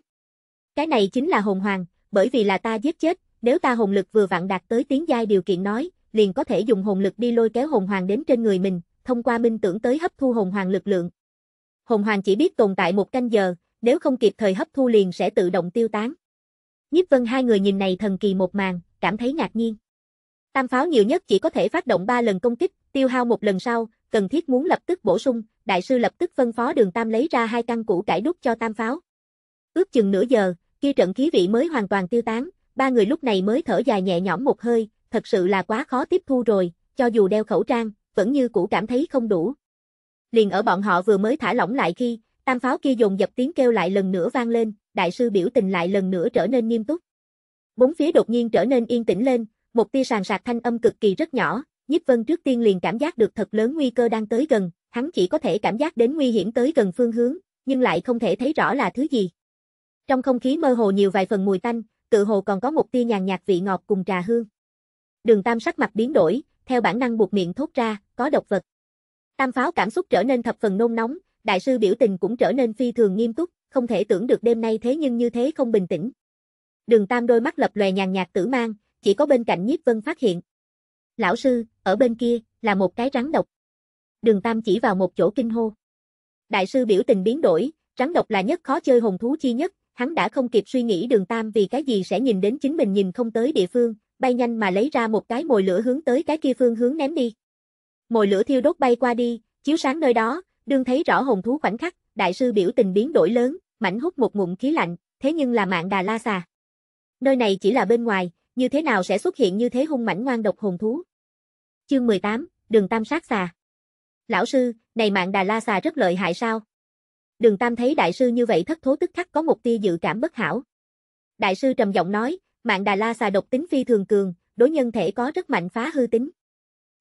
Cái này chính là hồn hoàng, bởi vì là ta giết chết, nếu ta hồn lực vừa vặn đạt tới tiếng giai điều kiện nói, liền có thể dùng hồn lực đi lôi kéo hồn hoàng đến trên người mình, thông qua minh tưởng tới hấp thu hồn hoàng lực lượng. Hồn hoàng chỉ biết tồn tại một canh giờ, nếu không kịp thời hấp thu liền sẽ tự động tiêu tán. Nhíp Vân hai người nhìn này thần kỳ một màn, cảm thấy ngạc nhiên. Tam pháo nhiều nhất chỉ có thể phát động 3 lần công kích, tiêu hao một lần sau, cần thiết muốn lập tức bổ sung, đại sư lập tức phân phó Đường Tam lấy ra hai căn củ cải đúc cho tam pháo. Ước chừng nửa giờ, kia trận khí vị mới hoàn toàn tiêu tán, ba người lúc này mới thở dài nhẹ nhõm một hơi, thật sự là quá khó tiếp thu rồi, cho dù đeo khẩu trang, vẫn như cũ cảm thấy không đủ. Liền ở bọn họ vừa mới thả lỏng lại khi, Tam pháo kia dùng dập tiếng kêu lại lần nữa vang lên, đại sư biểu tình lại lần nữa trở nên nghiêm túc. Bốn phía đột nhiên trở nên yên tĩnh lên, một tia sàn sạc thanh âm cực kỳ rất nhỏ, Nhiếp Vân trước tiên liền cảm giác được thật lớn nguy cơ đang tới gần, hắn chỉ có thể cảm giác đến nguy hiểm tới gần phương hướng, nhưng lại không thể thấy rõ là thứ gì. Trong không khí mơ hồ nhiều vài phần mùi tanh, tự hồ còn có một tia nhàn nhạt vị ngọt cùng trà hương. Đường Tam sắc mặt biến đổi, theo bản năng buộc miệng thốt ra, có độc vật. Tam pháo cảm xúc trở nên thập phần nôn nóng, đại sư biểu tình cũng trở nên phi thường nghiêm túc, không thể tưởng được đêm nay thế nhưng như thế không bình tĩnh. Đường Tam đôi mắt lập lòe nhàn nhạt tử mang, chỉ có bên cạnh Nhiếp Vân phát hiện. Lão sư, ở bên kia, là một cái rắn độc. Đường Tam chỉ vào một chỗ kinh hô. Đại sư biểu tình biến đổi, rắn độc là nhất khó chơi hồn thú chi nhất, hắn đã không kịp suy nghĩ đường Tam vì cái gì sẽ nhìn đến chính mình nhìn không tới địa phương, bay nhanh mà lấy ra một cái mồi lửa hướng tới cái kia phương hướng ném đi. Mồi lửa thiêu đốt bay qua đi, chiếu sáng nơi đó, Đương thấy rõ hồn thú khoảnh khắc, đại sư biểu tình biến đổi lớn, mảnh hút một ngụm khí lạnh, thế nhưng là mạng Đà La xà. Nơi này chỉ là bên ngoài, như thế nào sẽ xuất hiện như thế hung mảnh ngoan độc hồn thú. Chương 18, Đường Tam sát xà. Lão sư, này mạng Đà La xà rất lợi hại sao? Đường Tam thấy đại sư như vậy thất thố tức khắc có một tia dự cảm bất hảo. Đại sư trầm giọng nói, mạng Đà La xà độc tính phi thường cường, đối nhân thể có rất mạnh phá hư tính.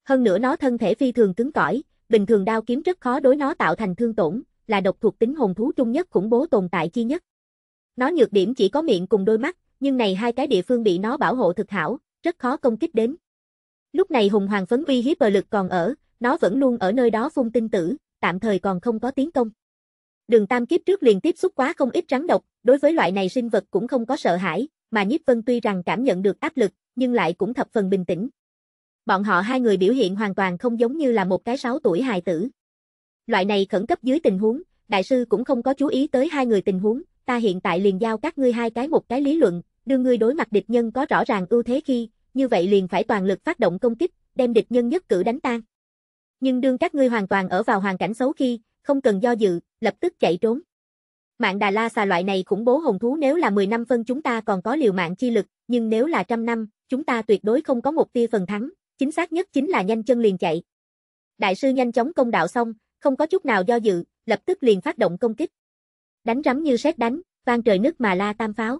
Hơn nữa nó thân thể phi thường cứng cỏi, bình thường đao kiếm rất khó đối nó tạo thành thương tổn, là độc thuộc tính hồn thú trung nhất khủng bố tồn tại chi nhất. Nó nhược điểm chỉ có miệng cùng đôi mắt, nhưng này hai cái địa phương bị nó bảo hộ thực hảo, rất khó công kích đến. Lúc này hùng hoàng phấn uy hiếp bờ lực còn ở, nó vẫn luôn ở nơi đó phun tinh tử, tạm thời còn không có tiến công. Đường Tam kiếp trước liền tiếp xúc quá không ít rắn độc, đối với loại này sinh vật cũng không có sợ hãi, mà Nhiếp Vân tuy rằng cảm nhận được áp lực, nhưng lại cũng thập phần bình tĩnh, bọn họ hai người biểu hiện hoàn toàn không giống như là một cái sáu tuổi hài tử. Loại này khẩn cấp dưới tình huống, đại sư cũng không có chú ý tới hai người tình huống, ta hiện tại liền giao các ngươi hai cái một cái lý luận, đưa ngươi đối mặt địch nhân có rõ ràng ưu thế khi, như vậy liền phải toàn lực phát động công kích, đem địch nhân nhất cử đánh tan. Nhưng đương các ngươi hoàn toàn ở vào hoàn cảnh xấu khi, không cần do dự, lập tức chạy trốn. Mạng Đà La xà loại này khủng bố hồn thú nếu là 10 năm phân chúng ta còn có liều mạng chi lực, nhưng nếu là trăm năm, chúng ta tuyệt đối không có một tia phần thắng, chính xác nhất chính là nhanh chân liền chạy. Đại sư nhanh chóng công đạo xong, không có chút nào do dự, lập tức liền phát động công kích. Đánh rắm như sét đánh, vang trời nứt mà la tam pháo.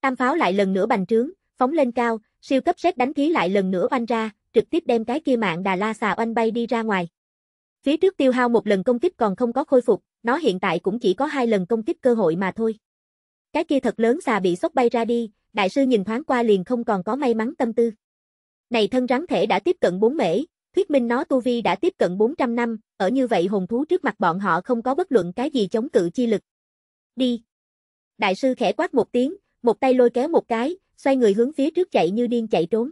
Tam pháo lại lần nữa bành trướng, phóng lên cao, siêu cấp sét đánh khí lại lần nữa oanh ra, trực tiếp đem cái kia mạng Đà La xà oanh bay đi ra ngoài. Phía trước tiêu hao một lần công kích còn không có khôi phục, nó hiện tại cũng chỉ có hai lần công kích cơ hội mà thôi. Cái kia thật lớn xà bị sốc bay ra đi, đại sư nhìn thoáng qua liền không còn có may mắn tâm tư. Này thân rắn thể đã tiếp cận 4 mễ, thuyết minh nó tu vi đã tiếp cận 400 năm, ở như vậy hồn thú trước mặt bọn họ không có bất luận cái gì chống cự chi lực. Đi! Đại sư khẽ quát một tiếng, một tay lôi kéo một cái, xoay người hướng phía trước chạy như điên chạy trốn.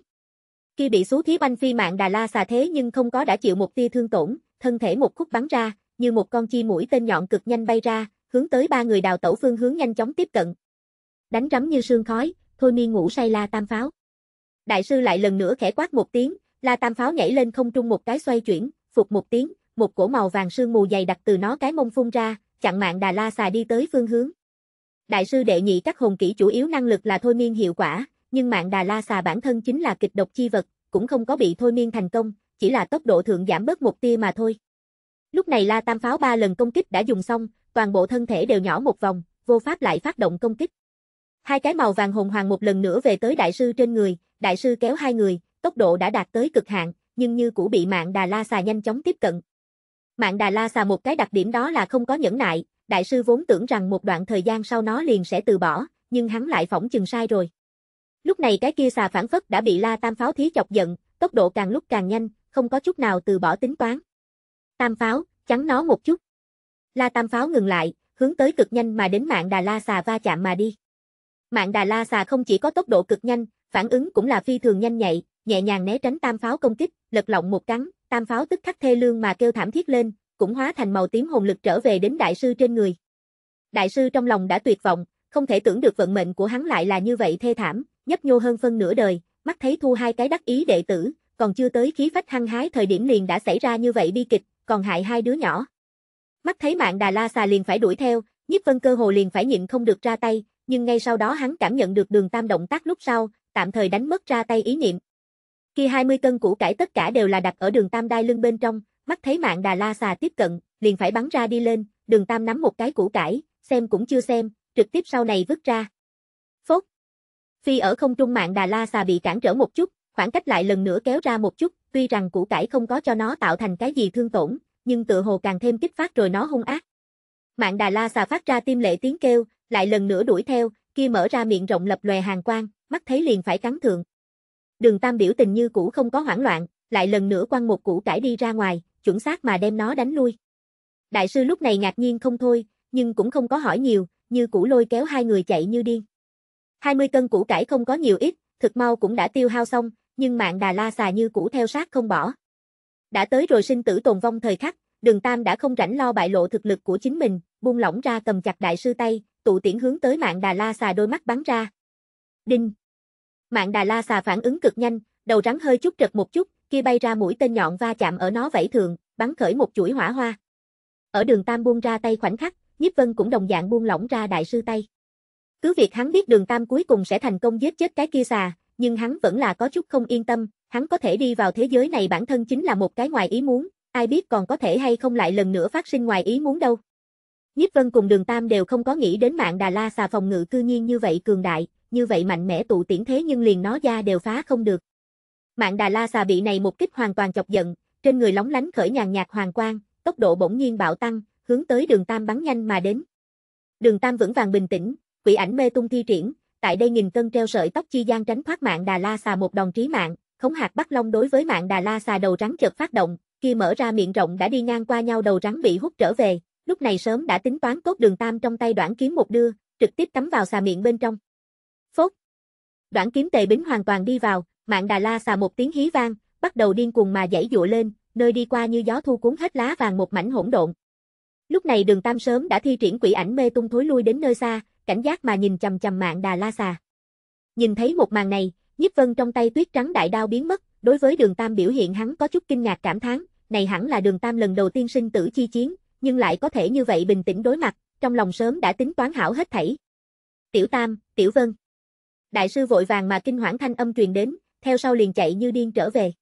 Khi bị xú thí banh phi mạng Đà La xà thế nhưng không có đã chịu một tia thương tổn, thân thể một khúc bắn ra, như một con chi mũi tên nhọn cực nhanh bay ra, hướng tới ba người đào tẩu phương hướng nhanh chóng tiếp cận. Đánh rắm như sương khói, thôi miên ngủ say la tam pháo. Đại sư lại lần nữa khẽ quát một tiếng, La Tam pháo nhảy lên không trung một cái xoay chuyển, phục một tiếng, một cổ màu vàng sương mù dày đặc từ nó cái mông phun ra, chặn mạng Đà La xà đi tới phương hướng. Đại sư đệ nhị các hồn kỹ chủ yếu năng lực là thôi miên hiệu quả, nhưng mạng Đà La xà bản thân chính là kịch độc chi vật, cũng không có bị thôi miên thành công, chỉ là tốc độ thượng giảm bớt một tia mà thôi. Lúc này La Tam pháo ba lần công kích đã dùng xong, toàn bộ thân thể đều nhỏ một vòng, vô pháp lại phát động công kích. Hai cái màu vàng hồn hoàng một lần nữa về tới đại sư trên người, đại sư kéo hai người, tốc độ đã đạt tới cực hạn, nhưng như cũ bị mạng Đà La xà nhanh chóng tiếp cận. Mạng Đà La xà một cái đặc điểm đó là không có nhẫn nại, đại sư vốn tưởng rằng một đoạn thời gian sau nó liền sẽ từ bỏ, nhưng hắn lại phỏng chừng sai rồi. Lúc này cái kia xà phản phất đã bị La Tam Pháo Thí chọc giận, tốc độ càng lúc càng nhanh, không có chút nào từ bỏ tính toán. Tam Pháo, chắn nó một chút. La Tam Pháo ngừng lại, hướng tới cực nhanh mà đến mạng Đà La xà va chạm mà đi. Mạng Đà La xà không chỉ có tốc độ cực nhanh, Phản ứng cũng là phi thường nhanh nhạy, nhẹ nhàng né tránh tam pháo công kích, lật lọng một cắn, tam pháo tức khắc thê lương mà kêu thảm thiết lên, cũng hóa thành màu tím hồn lực trở về đến đại sư trên người. Đại sư trong lòng đã tuyệt vọng, không thể tưởng được vận mệnh của hắn lại là như vậy thê thảm, nhấp nhô hơn phân nửa đời, mắt thấy thu hai cái đắc ý đệ tử, còn chưa tới khí phách hăng hái thời điểm liền đã xảy ra như vậy bi kịch, còn hại hai đứa nhỏ. Mắt thấy mạng Đà La xà liền phải đuổi theo, Nhiếp Vân Cơ hồ liền phải nhịn không được ra tay, nhưng ngay sau đó hắn cảm nhận được Đường Tam động tác lúc sau, tạm thời đánh mất ra tay ý niệm. Khi 20 cân củ cải tất cả đều là đặt ở đường tam đai lưng bên trong, mắt thấy mạng đà la xà tiếp cận, liền phải bắn ra đi lên, đường tam nắm một cái củ cải, xem cũng chưa xem, trực tiếp sau này vứt ra. Phốt. Phi ở không trung mạng đà la xà bị cản trở một chút, khoảng cách lại lần nữa kéo ra một chút, tuy rằng củ cải không có cho nó tạo thành cái gì thương tổn, nhưng tựa hồ càng thêm kích phát rồi nó hung ác. Mạng đà la xà phát ra tim lệ tiếng kêu, lại lần nữa đuổi theo, kia mở ra miệng rộng lập lòe hàng quang, mắt thấy liền phải cắn thượng. Đường Tam biểu tình như cũ không có hoảng loạn, lại lần nữa quăng một củ cải đi ra ngoài, chuẩn xác mà đem nó đánh lui. Đại sư lúc này ngạc nhiên không thôi, nhưng cũng không có hỏi nhiều, như cũ lôi kéo hai người chạy như điên. 20 cân củ cải không có nhiều ít, thực mau cũng đã tiêu hao xong, nhưng mạng Đà La xà như cũ theo sát không bỏ. Đã tới rồi sinh tử tồn vong thời khắc, đường Tam đã không rảnh lo bại lộ thực lực của chính mình, buông lỏng ra cầm chặt đại sư tay, tụ tiễn hướng tới mạng Đà La xà đôi mắt bắn ra, Đinh. Mạng Đà La xà phản ứng cực nhanh, đầu rắn hơi chút trật một chút, kia bay ra mũi tên nhọn va chạm ở nó vẫy thường, bắn khởi một chuỗi hỏa hoa. Ở đường Tam buông ra tay khoảnh khắc, Nhiếp Vân cũng đồng dạng buông lỏng ra đại sư tay. Cứ việc hắn biết đường Tam cuối cùng sẽ thành công giết chết cái kia xà, nhưng hắn vẫn là có chút không yên tâm, hắn có thể đi vào thế giới này bản thân chính là một cái ngoài ý muốn, ai biết còn có thể hay không lại lần nữa phát sinh ngoài ý muốn đâu. Nhiếp Vân cùng Đường Tam đều không có nghĩ đến mạng Đà La xà phòng ngự cư nhiên như vậy cường đại, như vậy mạnh mẽ tụ tiễn thế nhưng liền nó ra đều phá không được. Mạng Đà La xà bị này một kích hoàn toàn chọc giận, trên người lóng lánh khởi nhàn nhạt hoàng quang, tốc độ bỗng nhiên bạo tăng, hướng tới đường tam bắn nhanh mà đến. Đường tam vững vàng bình tĩnh, quỷ ảnh mê tung thi triển, tại đây nghìn cân treo sợi tóc chi gian tránh thoát mạng Đà La xà một đòn trí mạng, khống hạt bắt long đối với mạng Đà La xà đầu rắn chợt phát động, khi mở ra miệng rộng đã đi ngang qua nhau đầu rắn bị hút trở về, lúc này sớm đã tính toán tốt đường tam trong tay đoạn kiếm một đưa, trực tiếp cắm vào xà miệng bên trong. Phốt. Đoạn kiếm tề bính hoàn toàn đi vào, mạng đà la xà một tiếng hí vang, bắt đầu điên cuồng mà dãy dụa lên, nơi đi qua như gió thu cuốn hết lá vàng một mảnh hỗn độn. Lúc này đường tam sớm đã thi triển quỷ ảnh mê tung thối lui đến nơi xa, cảnh giác mà nhìn chầm chầm mạng đà la xà. Nhìn thấy một màn này, nhiếp vân trong tay tuyết trắng đại đao biến mất, đối với đường tam biểu hiện hắn có chút kinh ngạc cảm thán, này hẳn là đường tam lần đầu tiên sinh tử chi chiến, nhưng lại có thể như vậy bình tĩnh đối mặt, trong lòng sớm đã tính toán hảo hết thảy. Tiểu tam, tiểu vân. Đại sư vội vàng mà kinh hoảng thanh âm truyền đến, theo sau liền chạy như điên trở về.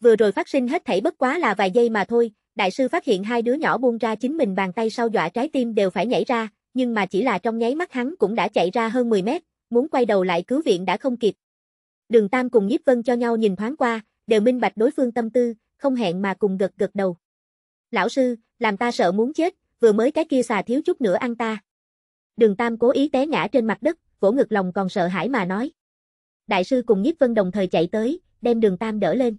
Vừa rồi phát sinh hết thảy bất quá là vài giây mà thôi, đại sư phát hiện hai đứa nhỏ buông ra chính mình bàn tay sau dọa trái tim đều phải nhảy ra, nhưng mà chỉ là trong nháy mắt hắn cũng đã chạy ra hơn 10 mét, muốn quay đầu lại cứu viện đã không kịp. Đường Tam cùng Nhiếp Vân cho nhau nhìn thoáng qua, đều minh bạch đối phương tâm tư, không hẹn mà cùng gật gật đầu. Lão sư, làm ta sợ muốn chết, vừa mới cái kia xà thiếu chút nữa ăn ta. Đường Tam cố ý té ngã trên mặt đất, vỗ ngực lòng còn sợ hãi mà nói. Đại sư cùng Nhiếp Vân đồng thời chạy tới, đem đường Tam đỡ lên.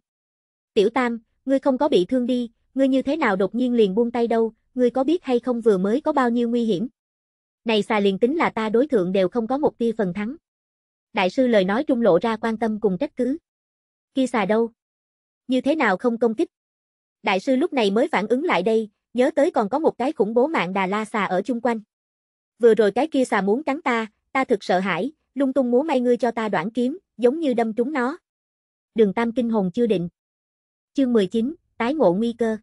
Tiểu Tam, ngươi không có bị thương đi, ngươi như thế nào đột nhiên liền buông tay đâu, ngươi có biết hay không vừa mới có bao nhiêu nguy hiểm. Này xà liền tính là ta đối thượng đều không có một tia phần thắng. Đại sư lời nói trung lộ ra quan tâm cùng trách cứ. Kia xà đâu? Như thế nào không công kích? Đại sư lúc này mới phản ứng lại đây, nhớ tới còn có một cái khủng bố mạng Đà La xà ở chung quanh. Vừa rồi cái kia xà muốn cắn ta, ta thực sợ hãi, lung tung múa may ngươi cho ta đoạn kiếm, giống như đâm trúng nó. Đường Tam kinh hồn chưa định. Chương 19, tái ngộ nguy cơ.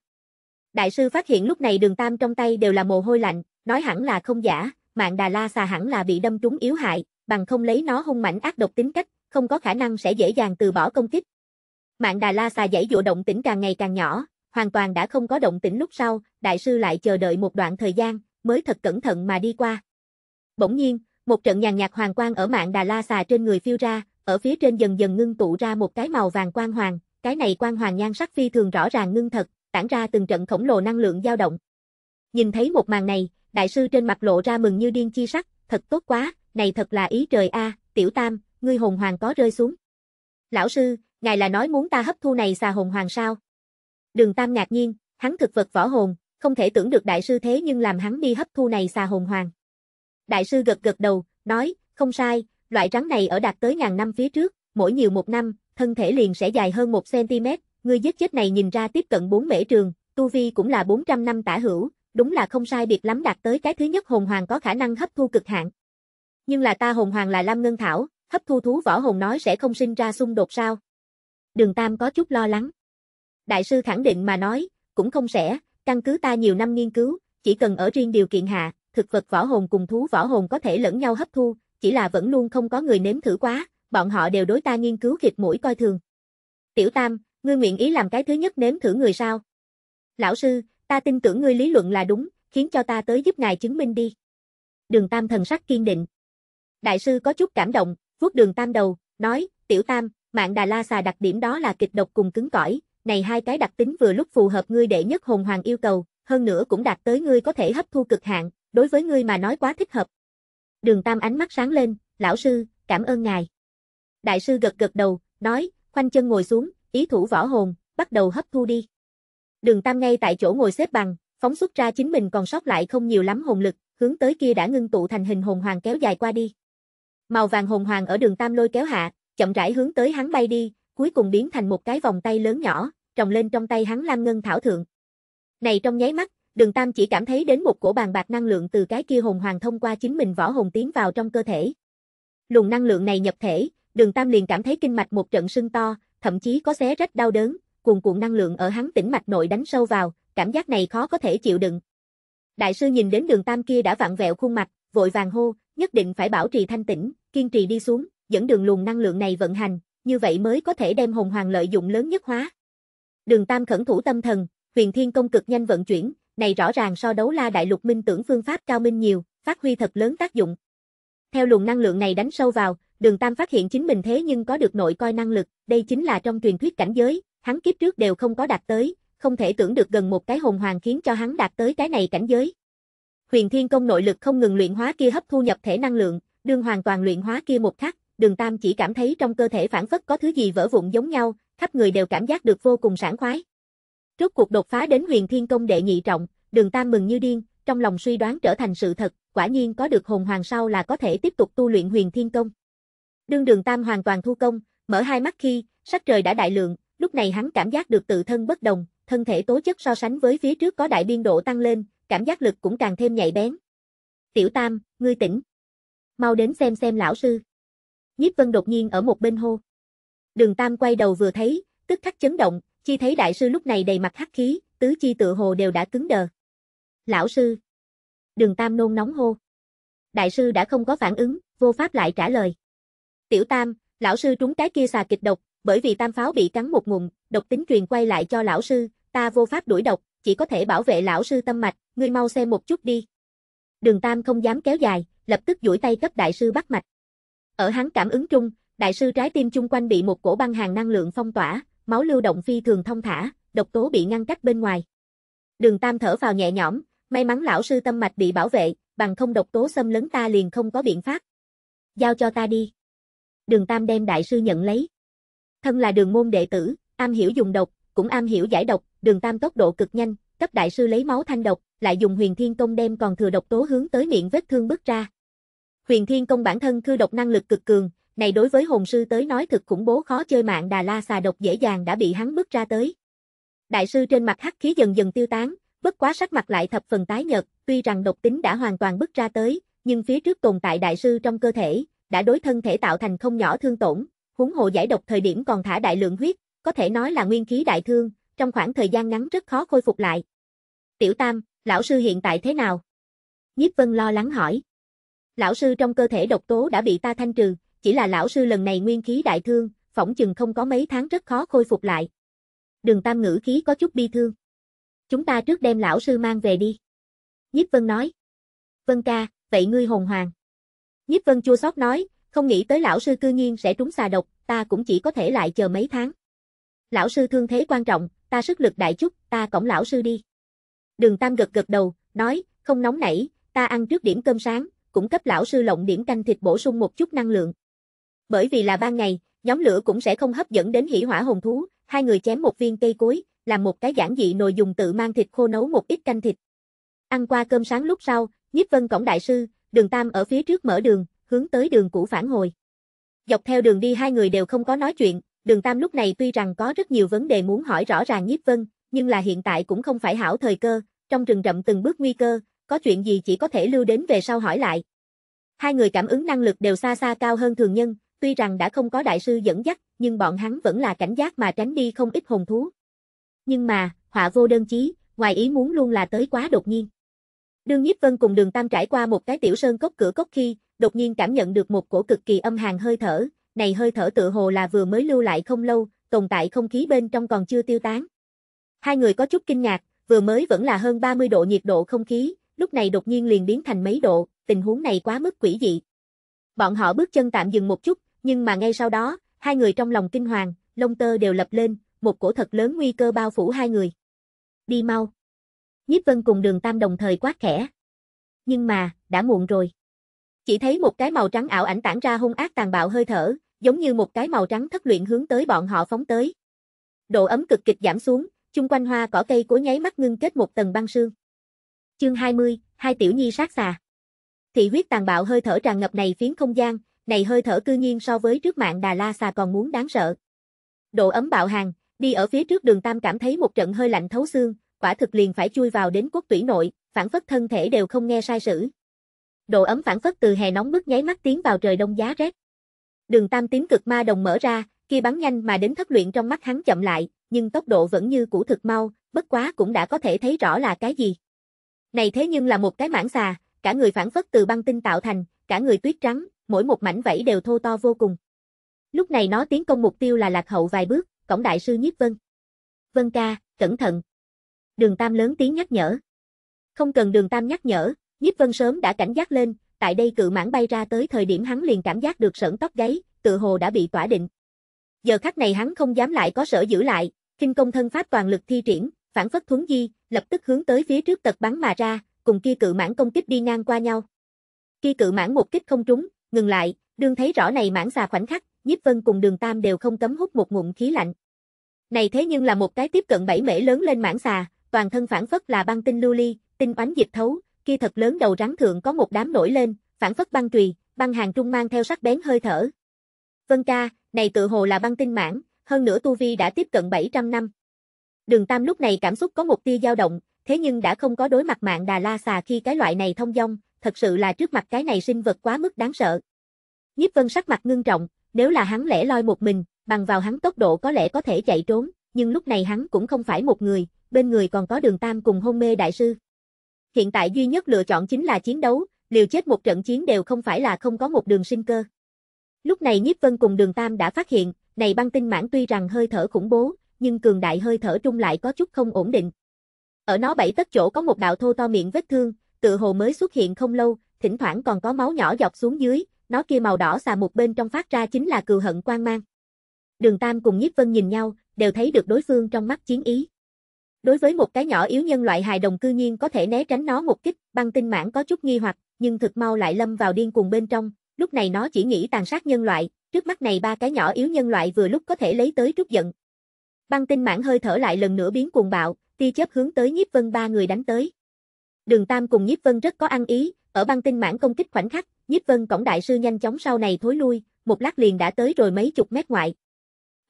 Đại sư phát hiện lúc này đường Tam trong tay đều là mồ hôi lạnh, nói hẳn là không giả, mạng Đà La xà hẳn là bị đâm trúng yếu hại, bằng không lấy nó hung mãnh ác độc tính cách, không có khả năng sẽ dễ dàng từ bỏ công kích. Mạng Đà La xà dãy dụ động tĩnh càng ngày càng nhỏ, hoàn toàn đã không có động tĩnh lúc sau, đại sư lại chờ đợi một đoạn thời gian, mới thật cẩn thận mà đi qua. Bỗng nhiên, một trận nhàn nhạt hoàng quang ở mạng Đà La xà trên người phiêu ra, ở phía trên dần dần ngưng tụ ra một cái màu vàng quang hoàng, cái này quang hoàng nhan sắc phi thường rõ ràng ngưng thật, tản ra từng trận khổng lồ năng lượng dao động. Nhìn thấy một màn này, đại sư trên mặt lộ ra mừng như điên chi sắc, thật tốt quá, này thật là ý trời a, tiểu tam, ngươi hồn hoàng có rơi xuống. Lão sư, ngài là nói muốn ta hấp thu này xà hồn hoàng sao? Đường tam ngạc nhiên, hắn thực vật võ hồn, không thể tưởng được đại sư thế nhưng làm hắn đi hấp thu này xà hồn hoàng. Đại sư gật gật đầu, nói, không sai, loại rắn này ở đạt tới ngàn năm phía trước, mỗi nhiều một năm, thân thể liền sẽ dài hơn một cm ngươi giết chết này nhìn ra tiếp cận bốn mễ trường, tu vi cũng là 400 năm tả hữu, đúng là không sai biệt lắm đạt tới cái thứ nhất hồn hoàng có khả năng hấp thu cực hạn. Nhưng là ta hồn hoàng là Lam Ngân Thảo, hấp thu thú võ hồn nói sẽ không sinh ra xung đột sao? Đường Tam có chút lo lắng. Đại sư khẳng định mà nói, cũng không sẽ, căn cứ ta nhiều năm nghiên cứu, chỉ cần ở riêng điều kiện hạ, thực vật võ hồn cùng thú võ hồn có thể lẫn nhau hấp thu, chỉ là vẫn luôn không có người nếm thử quá, bọn họ đều đối ta nghiên cứu khịt mũi coi thường. Tiểu Tam, ngươi nguyện ý làm cái thứ nhất nếm thử người sao? Lão sư, ta tin tưởng ngươi lý luận là đúng, khiến cho ta tới giúp ngài chứng minh đi. Đường Tam thần sắc kiên định. Đại sư có chút cảm động, vuốt đường Tam đầu, nói, Tiểu Tam, mạng Đà La xà đặc điểm đó là kịch độc cùng cứng cỏi, này hai cái đặc tính vừa lúc phù hợp ngươi đệ nhất hồn hoàng yêu cầu, hơn nữa cũng đạt tới ngươi có thể hấp thu cực hạn, đối với ngươi mà nói quá thích hợp. Đường Tam ánh mắt sáng lên, lão sư, cảm ơn ngài. Đại sư gật gật đầu, nói, khoanh chân ngồi xuống, ý thủ võ hồn, bắt đầu hấp thu đi. Đường Tam ngay tại chỗ ngồi xếp bằng, phóng xuất ra chính mình còn sót lại không nhiều lắm hồn lực, hướng tới kia đã ngưng tụ thành hình hồn hoàng kéo dài qua đi. Màu vàng hồn hoàng ở đường Tam lôi kéo hạ, chậm rãi hướng tới hắn bay đi, cuối cùng biến thành một cái vòng tay lớn nhỏ, trồng lên trong tay hắn lam ngân thảo thượng. Này trong nháy mắt, Đường Tam chỉ cảm thấy đến một cổ bàn bạc năng lượng từ cái kia hồn hoàng thông qua chính mình võ hồn tiến vào trong cơ thể. Luồng năng lượng này nhập thể, Đường Tam liền cảm thấy kinh mạch một trận sưng to, thậm chí có xé rách đau đớn, cuồn cuộn năng lượng ở hắn tĩnh mạch nội đánh sâu vào, cảm giác này khó có thể chịu đựng. Đại sư nhìn đến Đường Tam kia đã vặn vẹo khuôn mặt, vội vàng hô, nhất định phải bảo trì thanh tĩnh, kiên trì đi xuống, dẫn đường luồng năng lượng này vận hành, như vậy mới có thể đem hồn hoàng lợi dụng lớn nhất hóa. Đường Tam khẩn thủ tâm thần, Huyền Thiên công cực nhanh vận chuyển, này rõ ràng so đấu la đại lục minh tưởng phương pháp cao minh nhiều, phát huy thật lớn tác dụng. Theo luồng năng lượng này đánh sâu vào, đường Tam phát hiện chính mình thế nhưng có được nội coi năng lực, đây chính là trong truyền thuyết cảnh giới, hắn kiếp trước đều không có đạt tới, không thể tưởng được gần một cái hồn hoàng khiến cho hắn đạt tới cái này cảnh giới. Huyền Thiên Công nội lực không ngừng luyện hóa kia hấp thu nhập thể năng lượng, đương hoàn toàn luyện hóa kia một khắc, Đường Tam chỉ cảm thấy trong cơ thể phản phất có thứ gì vỡ vụn giống nhau, khắp người đều cảm giác được vô cùng sảng khoái. Rốt cuộc đột phá đến huyền thiên công đệ nhị trọng, đường tam mừng như điên, trong lòng suy đoán trở thành sự thật, quả nhiên có được hồn hoàng sau là có thể tiếp tục tu luyện huyền thiên công. Đương đường tam hoàn toàn thu công, mở hai mắt khi, sắc trời đã đại lượng, lúc này hắn cảm giác được tự thân bất đồng, thân thể tố chất so sánh với phía trước có đại biên độ tăng lên, cảm giác lực cũng càng thêm nhạy bén. Tiểu tam, ngươi tỉnh. Mau đến xem xem lão sư. Nhiếp vân đột nhiên ở một bên hô. Đường tam quay đầu vừa thấy, tức khắc chấn động, Chi thấy đại sư lúc này đầy mặt hắc khí, tứ chi tựa hồ đều đã cứng đờ. Lão sư. Đường Tam nôn nóng hô. Đại sư đã không có phản ứng, vô pháp lại trả lời. Tiểu Tam, lão sư trúng cái kia xà kịch độc, bởi vì tam pháo bị cắn một ngụm, độc tính truyền quay lại cho lão sư, ta vô pháp đuổi độc, chỉ có thể bảo vệ lão sư tâm mạch, ngươi mau xem một chút đi. Đường Tam không dám kéo dài, lập tức duỗi tay cấp đại sư bắt mạch. Ở hắn cảm ứng trung, đại sư trái tim chung quanh bị một cổ băng hàng năng lượng phong tỏa, máu lưu động phi thường thông thả, độc tố bị ngăn cách bên ngoài. Đường Tam thở vào nhẹ nhõm, may mắn lão sư tâm mạch bị bảo vệ, bằng không độc tố xâm lấn ta liền không có biện pháp. Giao cho ta đi. Đường Tam đem đại sư nhận lấy. Thân là đường môn đệ tử, am hiểu dùng độc, cũng am hiểu giải độc, đường Tam tốc độ cực nhanh, cấp đại sư lấy máu thanh độc, lại dùng huyền thiên công đem còn thừa độc tố hướng tới miệng vết thương bứt ra. Huyền thiên công bản thân khư độc năng lực cực cường, này đối với hồn sư tới nói thực khủng bố khó chơi mạng Đà La xà độc dễ dàng đã bị hắn bước ra tới. Đại sư trên mặt hắc khí dần dần tiêu tán, bất quá sắc mặt lại thập phần tái nhợt, tuy rằng độc tính đã hoàn toàn bước ra tới, nhưng phía trước tồn tại đại sư trong cơ thể, đã đối thân thể tạo thành không nhỏ thương tổn, huống hồ giải độc thời điểm còn thả đại lượng huyết, có thể nói là nguyên khí đại thương, trong khoảng thời gian ngắn rất khó khôi phục lại. Tiểu Tam, lão sư hiện tại thế nào? Nhiếp Vân lo lắng hỏi. Lão sư trong cơ thể độc tố đã bị ta thanh trừ, chỉ là lão sư lần này nguyên khí đại thương, phỏng chừng không có mấy tháng rất khó khôi phục lại. Đường Tam ngữ khí có chút bi thương. Chúng ta trước đem lão sư mang về đi. Nhíp Vân nói. Vân ca, vậy ngươi hồn hoàng. Nhíp Vân chua xót nói, không nghĩ tới lão sư cư nhiên sẽ trúng xà độc, ta cũng chỉ có thể lại chờ mấy tháng. Lão sư thương thế quan trọng, ta sức lực đại chút, ta cổng lão sư đi. Đường Tam gật gật đầu, nói, không nóng nảy, ta ăn trước điểm cơm sáng, cũng cấp lão sư lộng điểm canh thịt bổ sung một chút năng lượng. Bởi vì là ban ngày, nhóm lửa cũng sẽ không hấp dẫn đến hỉ hỏa hồn thú, hai người chém một viên cây cối, làm một cái giản dị nồi dùng tự mang thịt khô nấu một ít canh thịt. Ăn qua cơm sáng lúc sau, Nhiếp Vân cổng đại sư, Đường Tam ở phía trước mở đường, hướng tới đường cũ phản hồi. Dọc theo đường đi hai người đều không có nói chuyện, Đường Tam lúc này tuy rằng có rất nhiều vấn đề muốn hỏi rõ ràng Nhiếp Vân, nhưng là hiện tại cũng không phải hảo thời cơ, trong rừng rậm từng bước nguy cơ, có chuyện gì chỉ có thể lưu đến về sau hỏi lại. Hai người cảm ứng năng lực đều xa xa cao hơn thường nhân, Tuy rằng đã không có đại sư dẫn dắt, nhưng bọn hắn vẫn là cảnh giác mà tránh đi không ít hồn thú. Nhưng mà, họa vô đơn chí, ngoài ý muốn luôn là tới quá đột nhiên. Đương Nhiếp Vân cùng Đường Tam trải qua một cái tiểu sơn cốc cửa cốc khi, đột nhiên cảm nhận được một cổ cực kỳ âm hàn hơi thở, này hơi thở tựa hồ là vừa mới lưu lại không lâu, tồn tại không khí bên trong còn chưa tiêu tán. Hai người có chút kinh ngạc, vừa mới vẫn là hơn 30 độ nhiệt độ không khí, lúc này đột nhiên liền biến thành mấy độ, tình huống này quá mức quỷ dị. Bọn họ bước chân tạm dừng một chút, nhưng mà ngay sau đó, hai người trong lòng kinh hoàng, lông tơ đều lập lên, một cổ thật lớn nguy cơ bao phủ hai người. Đi mau. Nhiếp Vân cùng đường Tam đồng thời quát khẽ. Nhưng mà, đã muộn rồi. Chỉ thấy một cái màu trắng ảo ảnh tản ra hung ác tàn bạo hơi thở, giống như một cái màu trắng thất luyện hướng tới bọn họ phóng tới. Độ ấm cực kịch giảm xuống, chung quanh hoa cỏ cây cối nháy mắt ngưng kết một tầng băng sương. Chương 20, hai tiểu nhi sát xà. Thị huyết tàn bạo hơi thở tràn ngập này phiến không gian, này hơi thở cư nhiên so với trước mạng Đà La xà còn muốn đáng sợ. Độ ấm bạo hàng, đi ở phía trước đường Tam cảm thấy một trận hơi lạnh thấu xương, quả thực liền phải chui vào đến quốc tủy nội, phản phất thân thể đều không nghe sai sử. Độ ấm phản phất từ hè nóng bức nháy mắt tiến vào trời đông giá rét. Đường Tam tím cực ma đồng mở ra, kia bắn nhanh mà đến thất luyện trong mắt hắn chậm lại, nhưng tốc độ vẫn như cũ thực mau, bất quá cũng đã có thể thấy rõ là cái gì. Này thế nhưng là một cái mãng xà, cả người phản phất từ băng tinh tạo thành, cả người tuyết trắng, mỗi một mảnh vảy đều thô to vô cùng. Lúc này nó tiến công mục tiêu là lạc hậu vài bước, cổng đại sư nhiếp vân. Vân ca, cẩn thận. Đường Tam lớn tiếng nhắc nhở. Không cần đường Tam nhắc nhở, nhiếp vân sớm đã cảnh giác lên, tại đây cự mãn bay ra tới thời điểm hắn liền cảm giác được sợn tóc gáy, tự hồ đã bị tỏa định. Giờ khắc này hắn không dám lại có sở giữ lại, kinh công thân pháp toàn lực thi triển, phản phất thuấn di, lập tức hướng tới phía trước tật bắn mà ra, cùng kia cự mãn công kích đi ngang qua nhau. Khi cự mãn một kích không trúng, Ngừng lại, đương thấy rõ này mãn xà khoảnh khắc, nhiếp vân cùng đường tam đều không cấm hút một ngụm khí lạnh. Này thế nhưng là một cái tiếp cận bảy mễ lớn lên mãn xà, toàn thân phản phất là băng tinh lưu ly, tinh oánh dịch thấu, kia thật lớn đầu rắn thượng có một đám nổi lên, phản phất băng trùy, băng hàng trung mang theo sắc bén hơi thở. Vân ca, này tự hồ là băng tinh mãn, hơn nữa tu vi đã tiếp cận 700 năm. Đường Tam lúc này cảm xúc có một tia dao động, thế nhưng đã không có đối mặt mạng Đà La xà khi cái loại này thông dong, thật sự là trước mặt cái này sinh vật quá mức đáng sợ. Nhiếp Vân sắc mặt ngưng trọng, nếu là hắn lẻ loi một mình, bằng vào hắn tốc độ có lẽ có thể chạy trốn, nhưng lúc này hắn cũng không phải một người, bên người còn có đường tam cùng hôn mê đại sư. Hiện tại duy nhất lựa chọn chính là chiến đấu, liều chết một trận chiến đều không phải là không có một đường sinh cơ. Lúc này Nhiếp Vân cùng đường tam đã phát hiện, này băng tinh mãn tuy rằng hơi thở khủng bố, nhưng cường đại hơi thở trung lại có chút không ổn định. Ở nó bảy tất chỗ có một đạo thô to miệng vết thương, tựa hồ mới xuất hiện không lâu, thỉnh thoảng còn có máu nhỏ dọc xuống dưới, nó kia màu đỏ xà một bên trong phát ra chính là cừu hận quang mang. Đường Tam cùng Nhiếp Vân nhìn nhau, đều thấy được đối phương trong mắt chiến ý. Đối với một cái nhỏ yếu nhân loại hài đồng cư nhiên có thể né tránh nó một kích, băng tinh mãn có chút nghi hoặc, nhưng thực mau lại lâm vào điên cuồng bên trong, lúc này nó chỉ nghĩ tàn sát nhân loại, trước mắt này ba cái nhỏ yếu nhân loại vừa lúc có thể lấy tới trút giận. Băng tinh mãn hơi thở lại lần nữa biến cuồng bạo, tia chớp hướng tới nhiếp vân ba người đánh tới. Đường Tam cùng Nhiếp Vân rất có ăn ý, ở băng tinh mãn công kích khoảnh khắc, Nhiếp Vân cổng đại sư nhanh chóng sau này thối lui, một lát liền đã tới rồi mấy chục mét ngoại.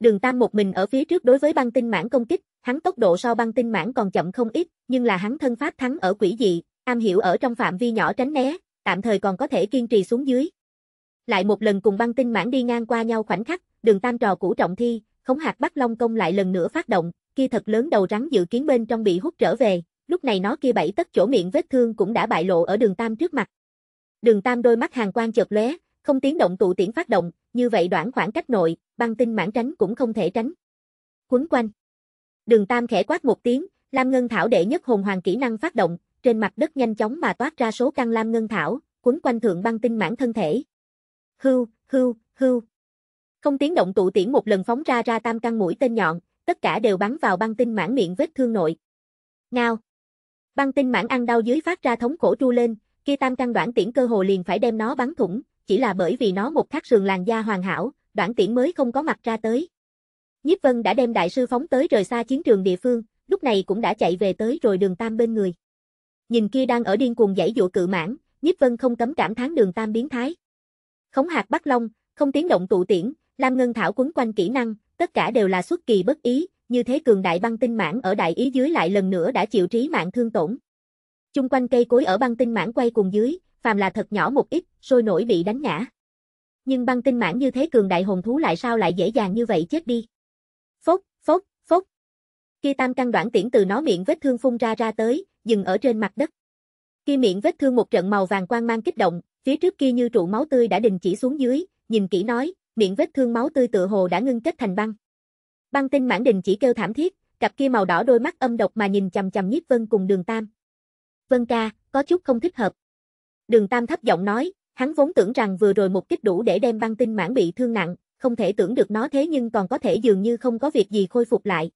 Đường Tam một mình ở phía trước đối với băng tinh mãn công kích, hắn tốc độ so băng tinh mãn còn chậm không ít, nhưng là hắn thân pháp thắng ở quỷ dị, am hiểu ở trong phạm vi nhỏ tránh né, tạm thời còn có thể kiên trì xuống dưới. Lại một lần cùng băng tinh mãn đi ngang qua nhau khoảnh khắc, đường tam trò cũ trọng thi, khống hạt bắt long công lại lần nữa phát động, kia thật lớn đầu rắn dự kiến bên trong bị hút trở về, lúc này nó kia bảy tất chỗ miệng vết thương cũng đã bại lộ ở đường tam trước mặt. Đường tam đôi mắt hàng quang chợt lóe, không tiếng động tụ tiễn phát động, như vậy đoạn khoảng cách nội, băng tinh mãn tránh cũng không thể tránh. Quấn quanh. Đường tam khẽ quát một tiếng, Lam Ngân Thảo đệ nhất hồn hoàng kỹ năng phát động, trên mặt đất nhanh chóng mà toát ra số căn Lam Ngân Thảo, quấn quanh thượng băng tinh mãn thân thể. Hưu, hưu, hưu. Không tiếng động tụ tiễn một lần phóng ra ra tam căn mũi tên nhọn, tất cả đều bắn vào băng tinh mãn miệng vết thương nội. Ngao. Băng tinh mãn ăn đau dưới phát ra thống cổ tru lên, kia tam căn đoạn tiễn cơ hồ liền phải đem nó bắn thủng, chỉ là bởi vì nó một khắc sườn làn da hoàn hảo, đoạn tiễn mới không có mặt ra tới. Nhiếp Vân đã đem đại sư phóng tới rời xa chiến trường địa phương, lúc này cũng đã chạy về tới rồi đường tam bên người. Nhìn kia đang ở điên cuồng dãy dụ cự mãn, Nhiếp Vân không cấm cảm thán đường tam biến thái. Khống hạt Bắc Long, không tiếng động tụ tiễn, Lam Ngân Thảo quấn quanh kỹ năng, tất cả đều là xuất kỳ bất ý, như thế cường đại băng tinh mãn ở đại ý dưới lại lần nữa đã chịu trí mạng thương tổn. Chung quanh cây cối ở băng tinh mãn quay cùng dưới, phàm là thật nhỏ một ít, sôi nổi bị đánh ngã. Nhưng băng tinh mãn như thế cường đại hồn thú lại sao lại dễ dàng như vậy chết đi. Phốc, phốc, phốc. Kia tam căn đoạn tiễn từ nó miệng vết thương phun ra ra tới, dừng ở trên mặt đất. Kia miệng vết thương một trận màu vàng quang mang kích động, phía trước kia như trụ máu tươi đã đình chỉ xuống dưới, nhìn kỹ nói, miệng vết thương máu tươi tựa hồ đã ngưng kết thành băng. Băng tinh mãn đình chỉ kêu thảm thiết, cặp kia màu đỏ đôi mắt âm độc mà nhìn chằm chằm nhiếp vân cùng đường tam. Vân ca, có chút không thích hợp. Đường tam thấp giọng nói, hắn vốn tưởng rằng vừa rồi một kích đủ để đem băng tinh mãn bị thương nặng, không thể tưởng được nó thế nhưng còn có thể dường như không có việc gì khôi phục lại.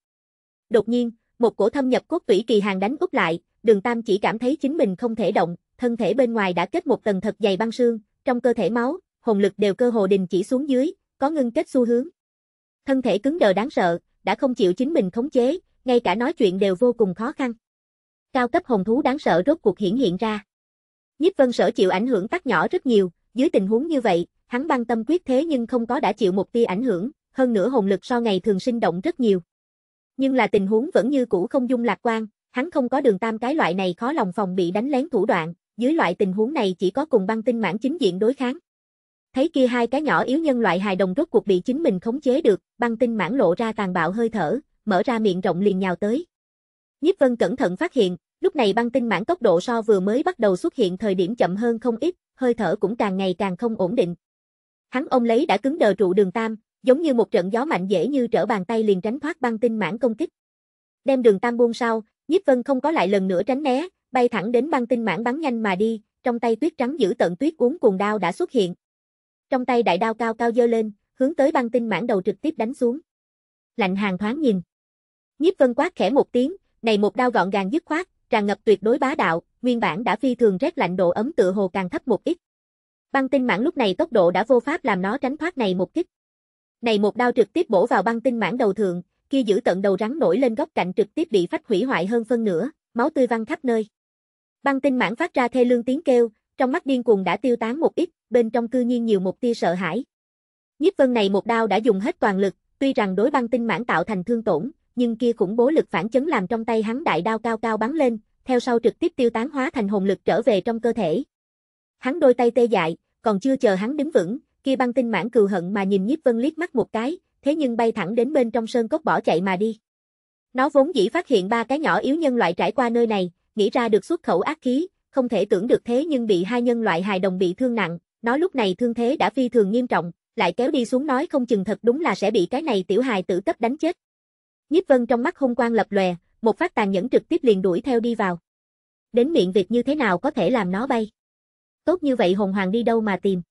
Đột nhiên, một cổ thâm nhập cốt tủy kỳ hàng đánh úp lại, đường tam chỉ cảm thấy chính mình không thể động, thân thể bên ngoài đã kết một tầng thật dày băng sương, trong cơ thể máu, hồn lực đều cơ hồ đình chỉ xuống dưới, có ngưng kết xu hướng thân thể cứng đờ đáng sợ, đã không chịu chính mình khống chế, ngay cả nói chuyện đều vô cùng khó khăn. Cao cấp hồn thú đáng sợ rốt cuộc hiển hiện ra. Nhiếp Vân Sở chịu ảnh hưởng tác nhỏ rất nhiều, dưới tình huống như vậy, hắn băng tâm quyết thế nhưng không có đã chịu một tia ảnh hưởng, hơn nữa hồn lực so ngày thường sinh động rất nhiều. Nhưng là tình huống vẫn như cũ không dung lạc quan, hắn không có đường tam cái loại này khó lòng phòng bị đánh lén thủ đoạn, dưới loại tình huống này chỉ có cùng băng tinh mãn chính diện đối kháng. Thấy kia hai cái nhỏ yếu nhân loại hài đồng rốt cuộc bị chính mình khống chế được, băng tinh mãn lộ ra tàn bạo hơi thở, mở ra miệng rộng liền nhào tới. Nhiếp Vân cẩn thận phát hiện, lúc này băng tinh mãn tốc độ so vừa mới bắt đầu xuất hiện thời điểm chậm hơn không ít, hơi thở cũng càng ngày càng không ổn định. Hắn ôm lấy đã cứng đờ trụ đường tam, giống như một trận gió mạnh dễ như trở bàn tay liền tránh thoát băng tinh mãn công kích. Đem đường tam buông sau, Nhiếp Vân không có lại lần nữa tránh né, bay thẳng đến băng tinh mãn bắn nhanh mà đi, trong tay tuyết trắng giữ tận tuyết uống cuồng đao đã xuất hiện. Trong tay đại đao cao cao dơ lên, hướng tới băng tinh mãn đầu trực tiếp đánh xuống. Lạnh hàng thoáng nhìn. Nhiếp vân quát khẽ một tiếng, này một đao gọn gàng dứt khoát, tràn ngập tuyệt đối bá đạo, nguyên bản đã phi thường rét lạnh độ ấm tựa hồ càng thấp một ít. Băng tinh mãn lúc này tốc độ đã vô pháp làm nó tránh thoát này một kích. Này một đao trực tiếp bổ vào băng tinh mãn đầu thượng, kia giữ tận đầu rắn nổi lên góc cạnh trực tiếp bị phách hủy hoại hơn phân nửa, máu tươi văng khắp nơi. Băng tinh mãn phát ra thê lương tiếng kêu, trong mắt điên cuồng đã tiêu tán một ít, bên trong cư nhiên nhiều một tia sợ hãi. Nhiếp Vân này một đao đã dùng hết toàn lực, tuy rằng đối băng tinh mãn tạo thành thương tổn, nhưng kia khủng bố lực phản chấn làm trong tay hắn đại đao cao cao bắn lên, theo sau trực tiếp tiêu tán hóa thành hồn lực trở về trong cơ thể. Hắn đôi tay tê dại, còn chưa chờ hắn đứng vững, kia băng tinh mãn cừu hận mà nhìn Nhiếp Vân liếc mắt một cái, thế nhưng bay thẳng đến bên trong sơn cốc bỏ chạy mà đi. Nó vốn dĩ phát hiện ba cái nhỏ yếu nhân loại trải qua nơi này, nghĩ ra được xuất khẩu ác khí, không thể tưởng được thế nhưng bị hai nhân loại hài đồng bị thương nặng, nó lúc này thương thế đã phi thường nghiêm trọng, lại kéo đi xuống nói không chừng thật đúng là sẽ bị cái này tiểu hài tử cấp đánh chết. Nhíp Vân trong mắt hung quang lập lòe, một phát tàn nhẫn trực tiếp liền đuổi theo đi vào. Đến miệng việc như thế nào có thể làm nó bay? Tốt như vậy hồn hoàng đi đâu mà tìm?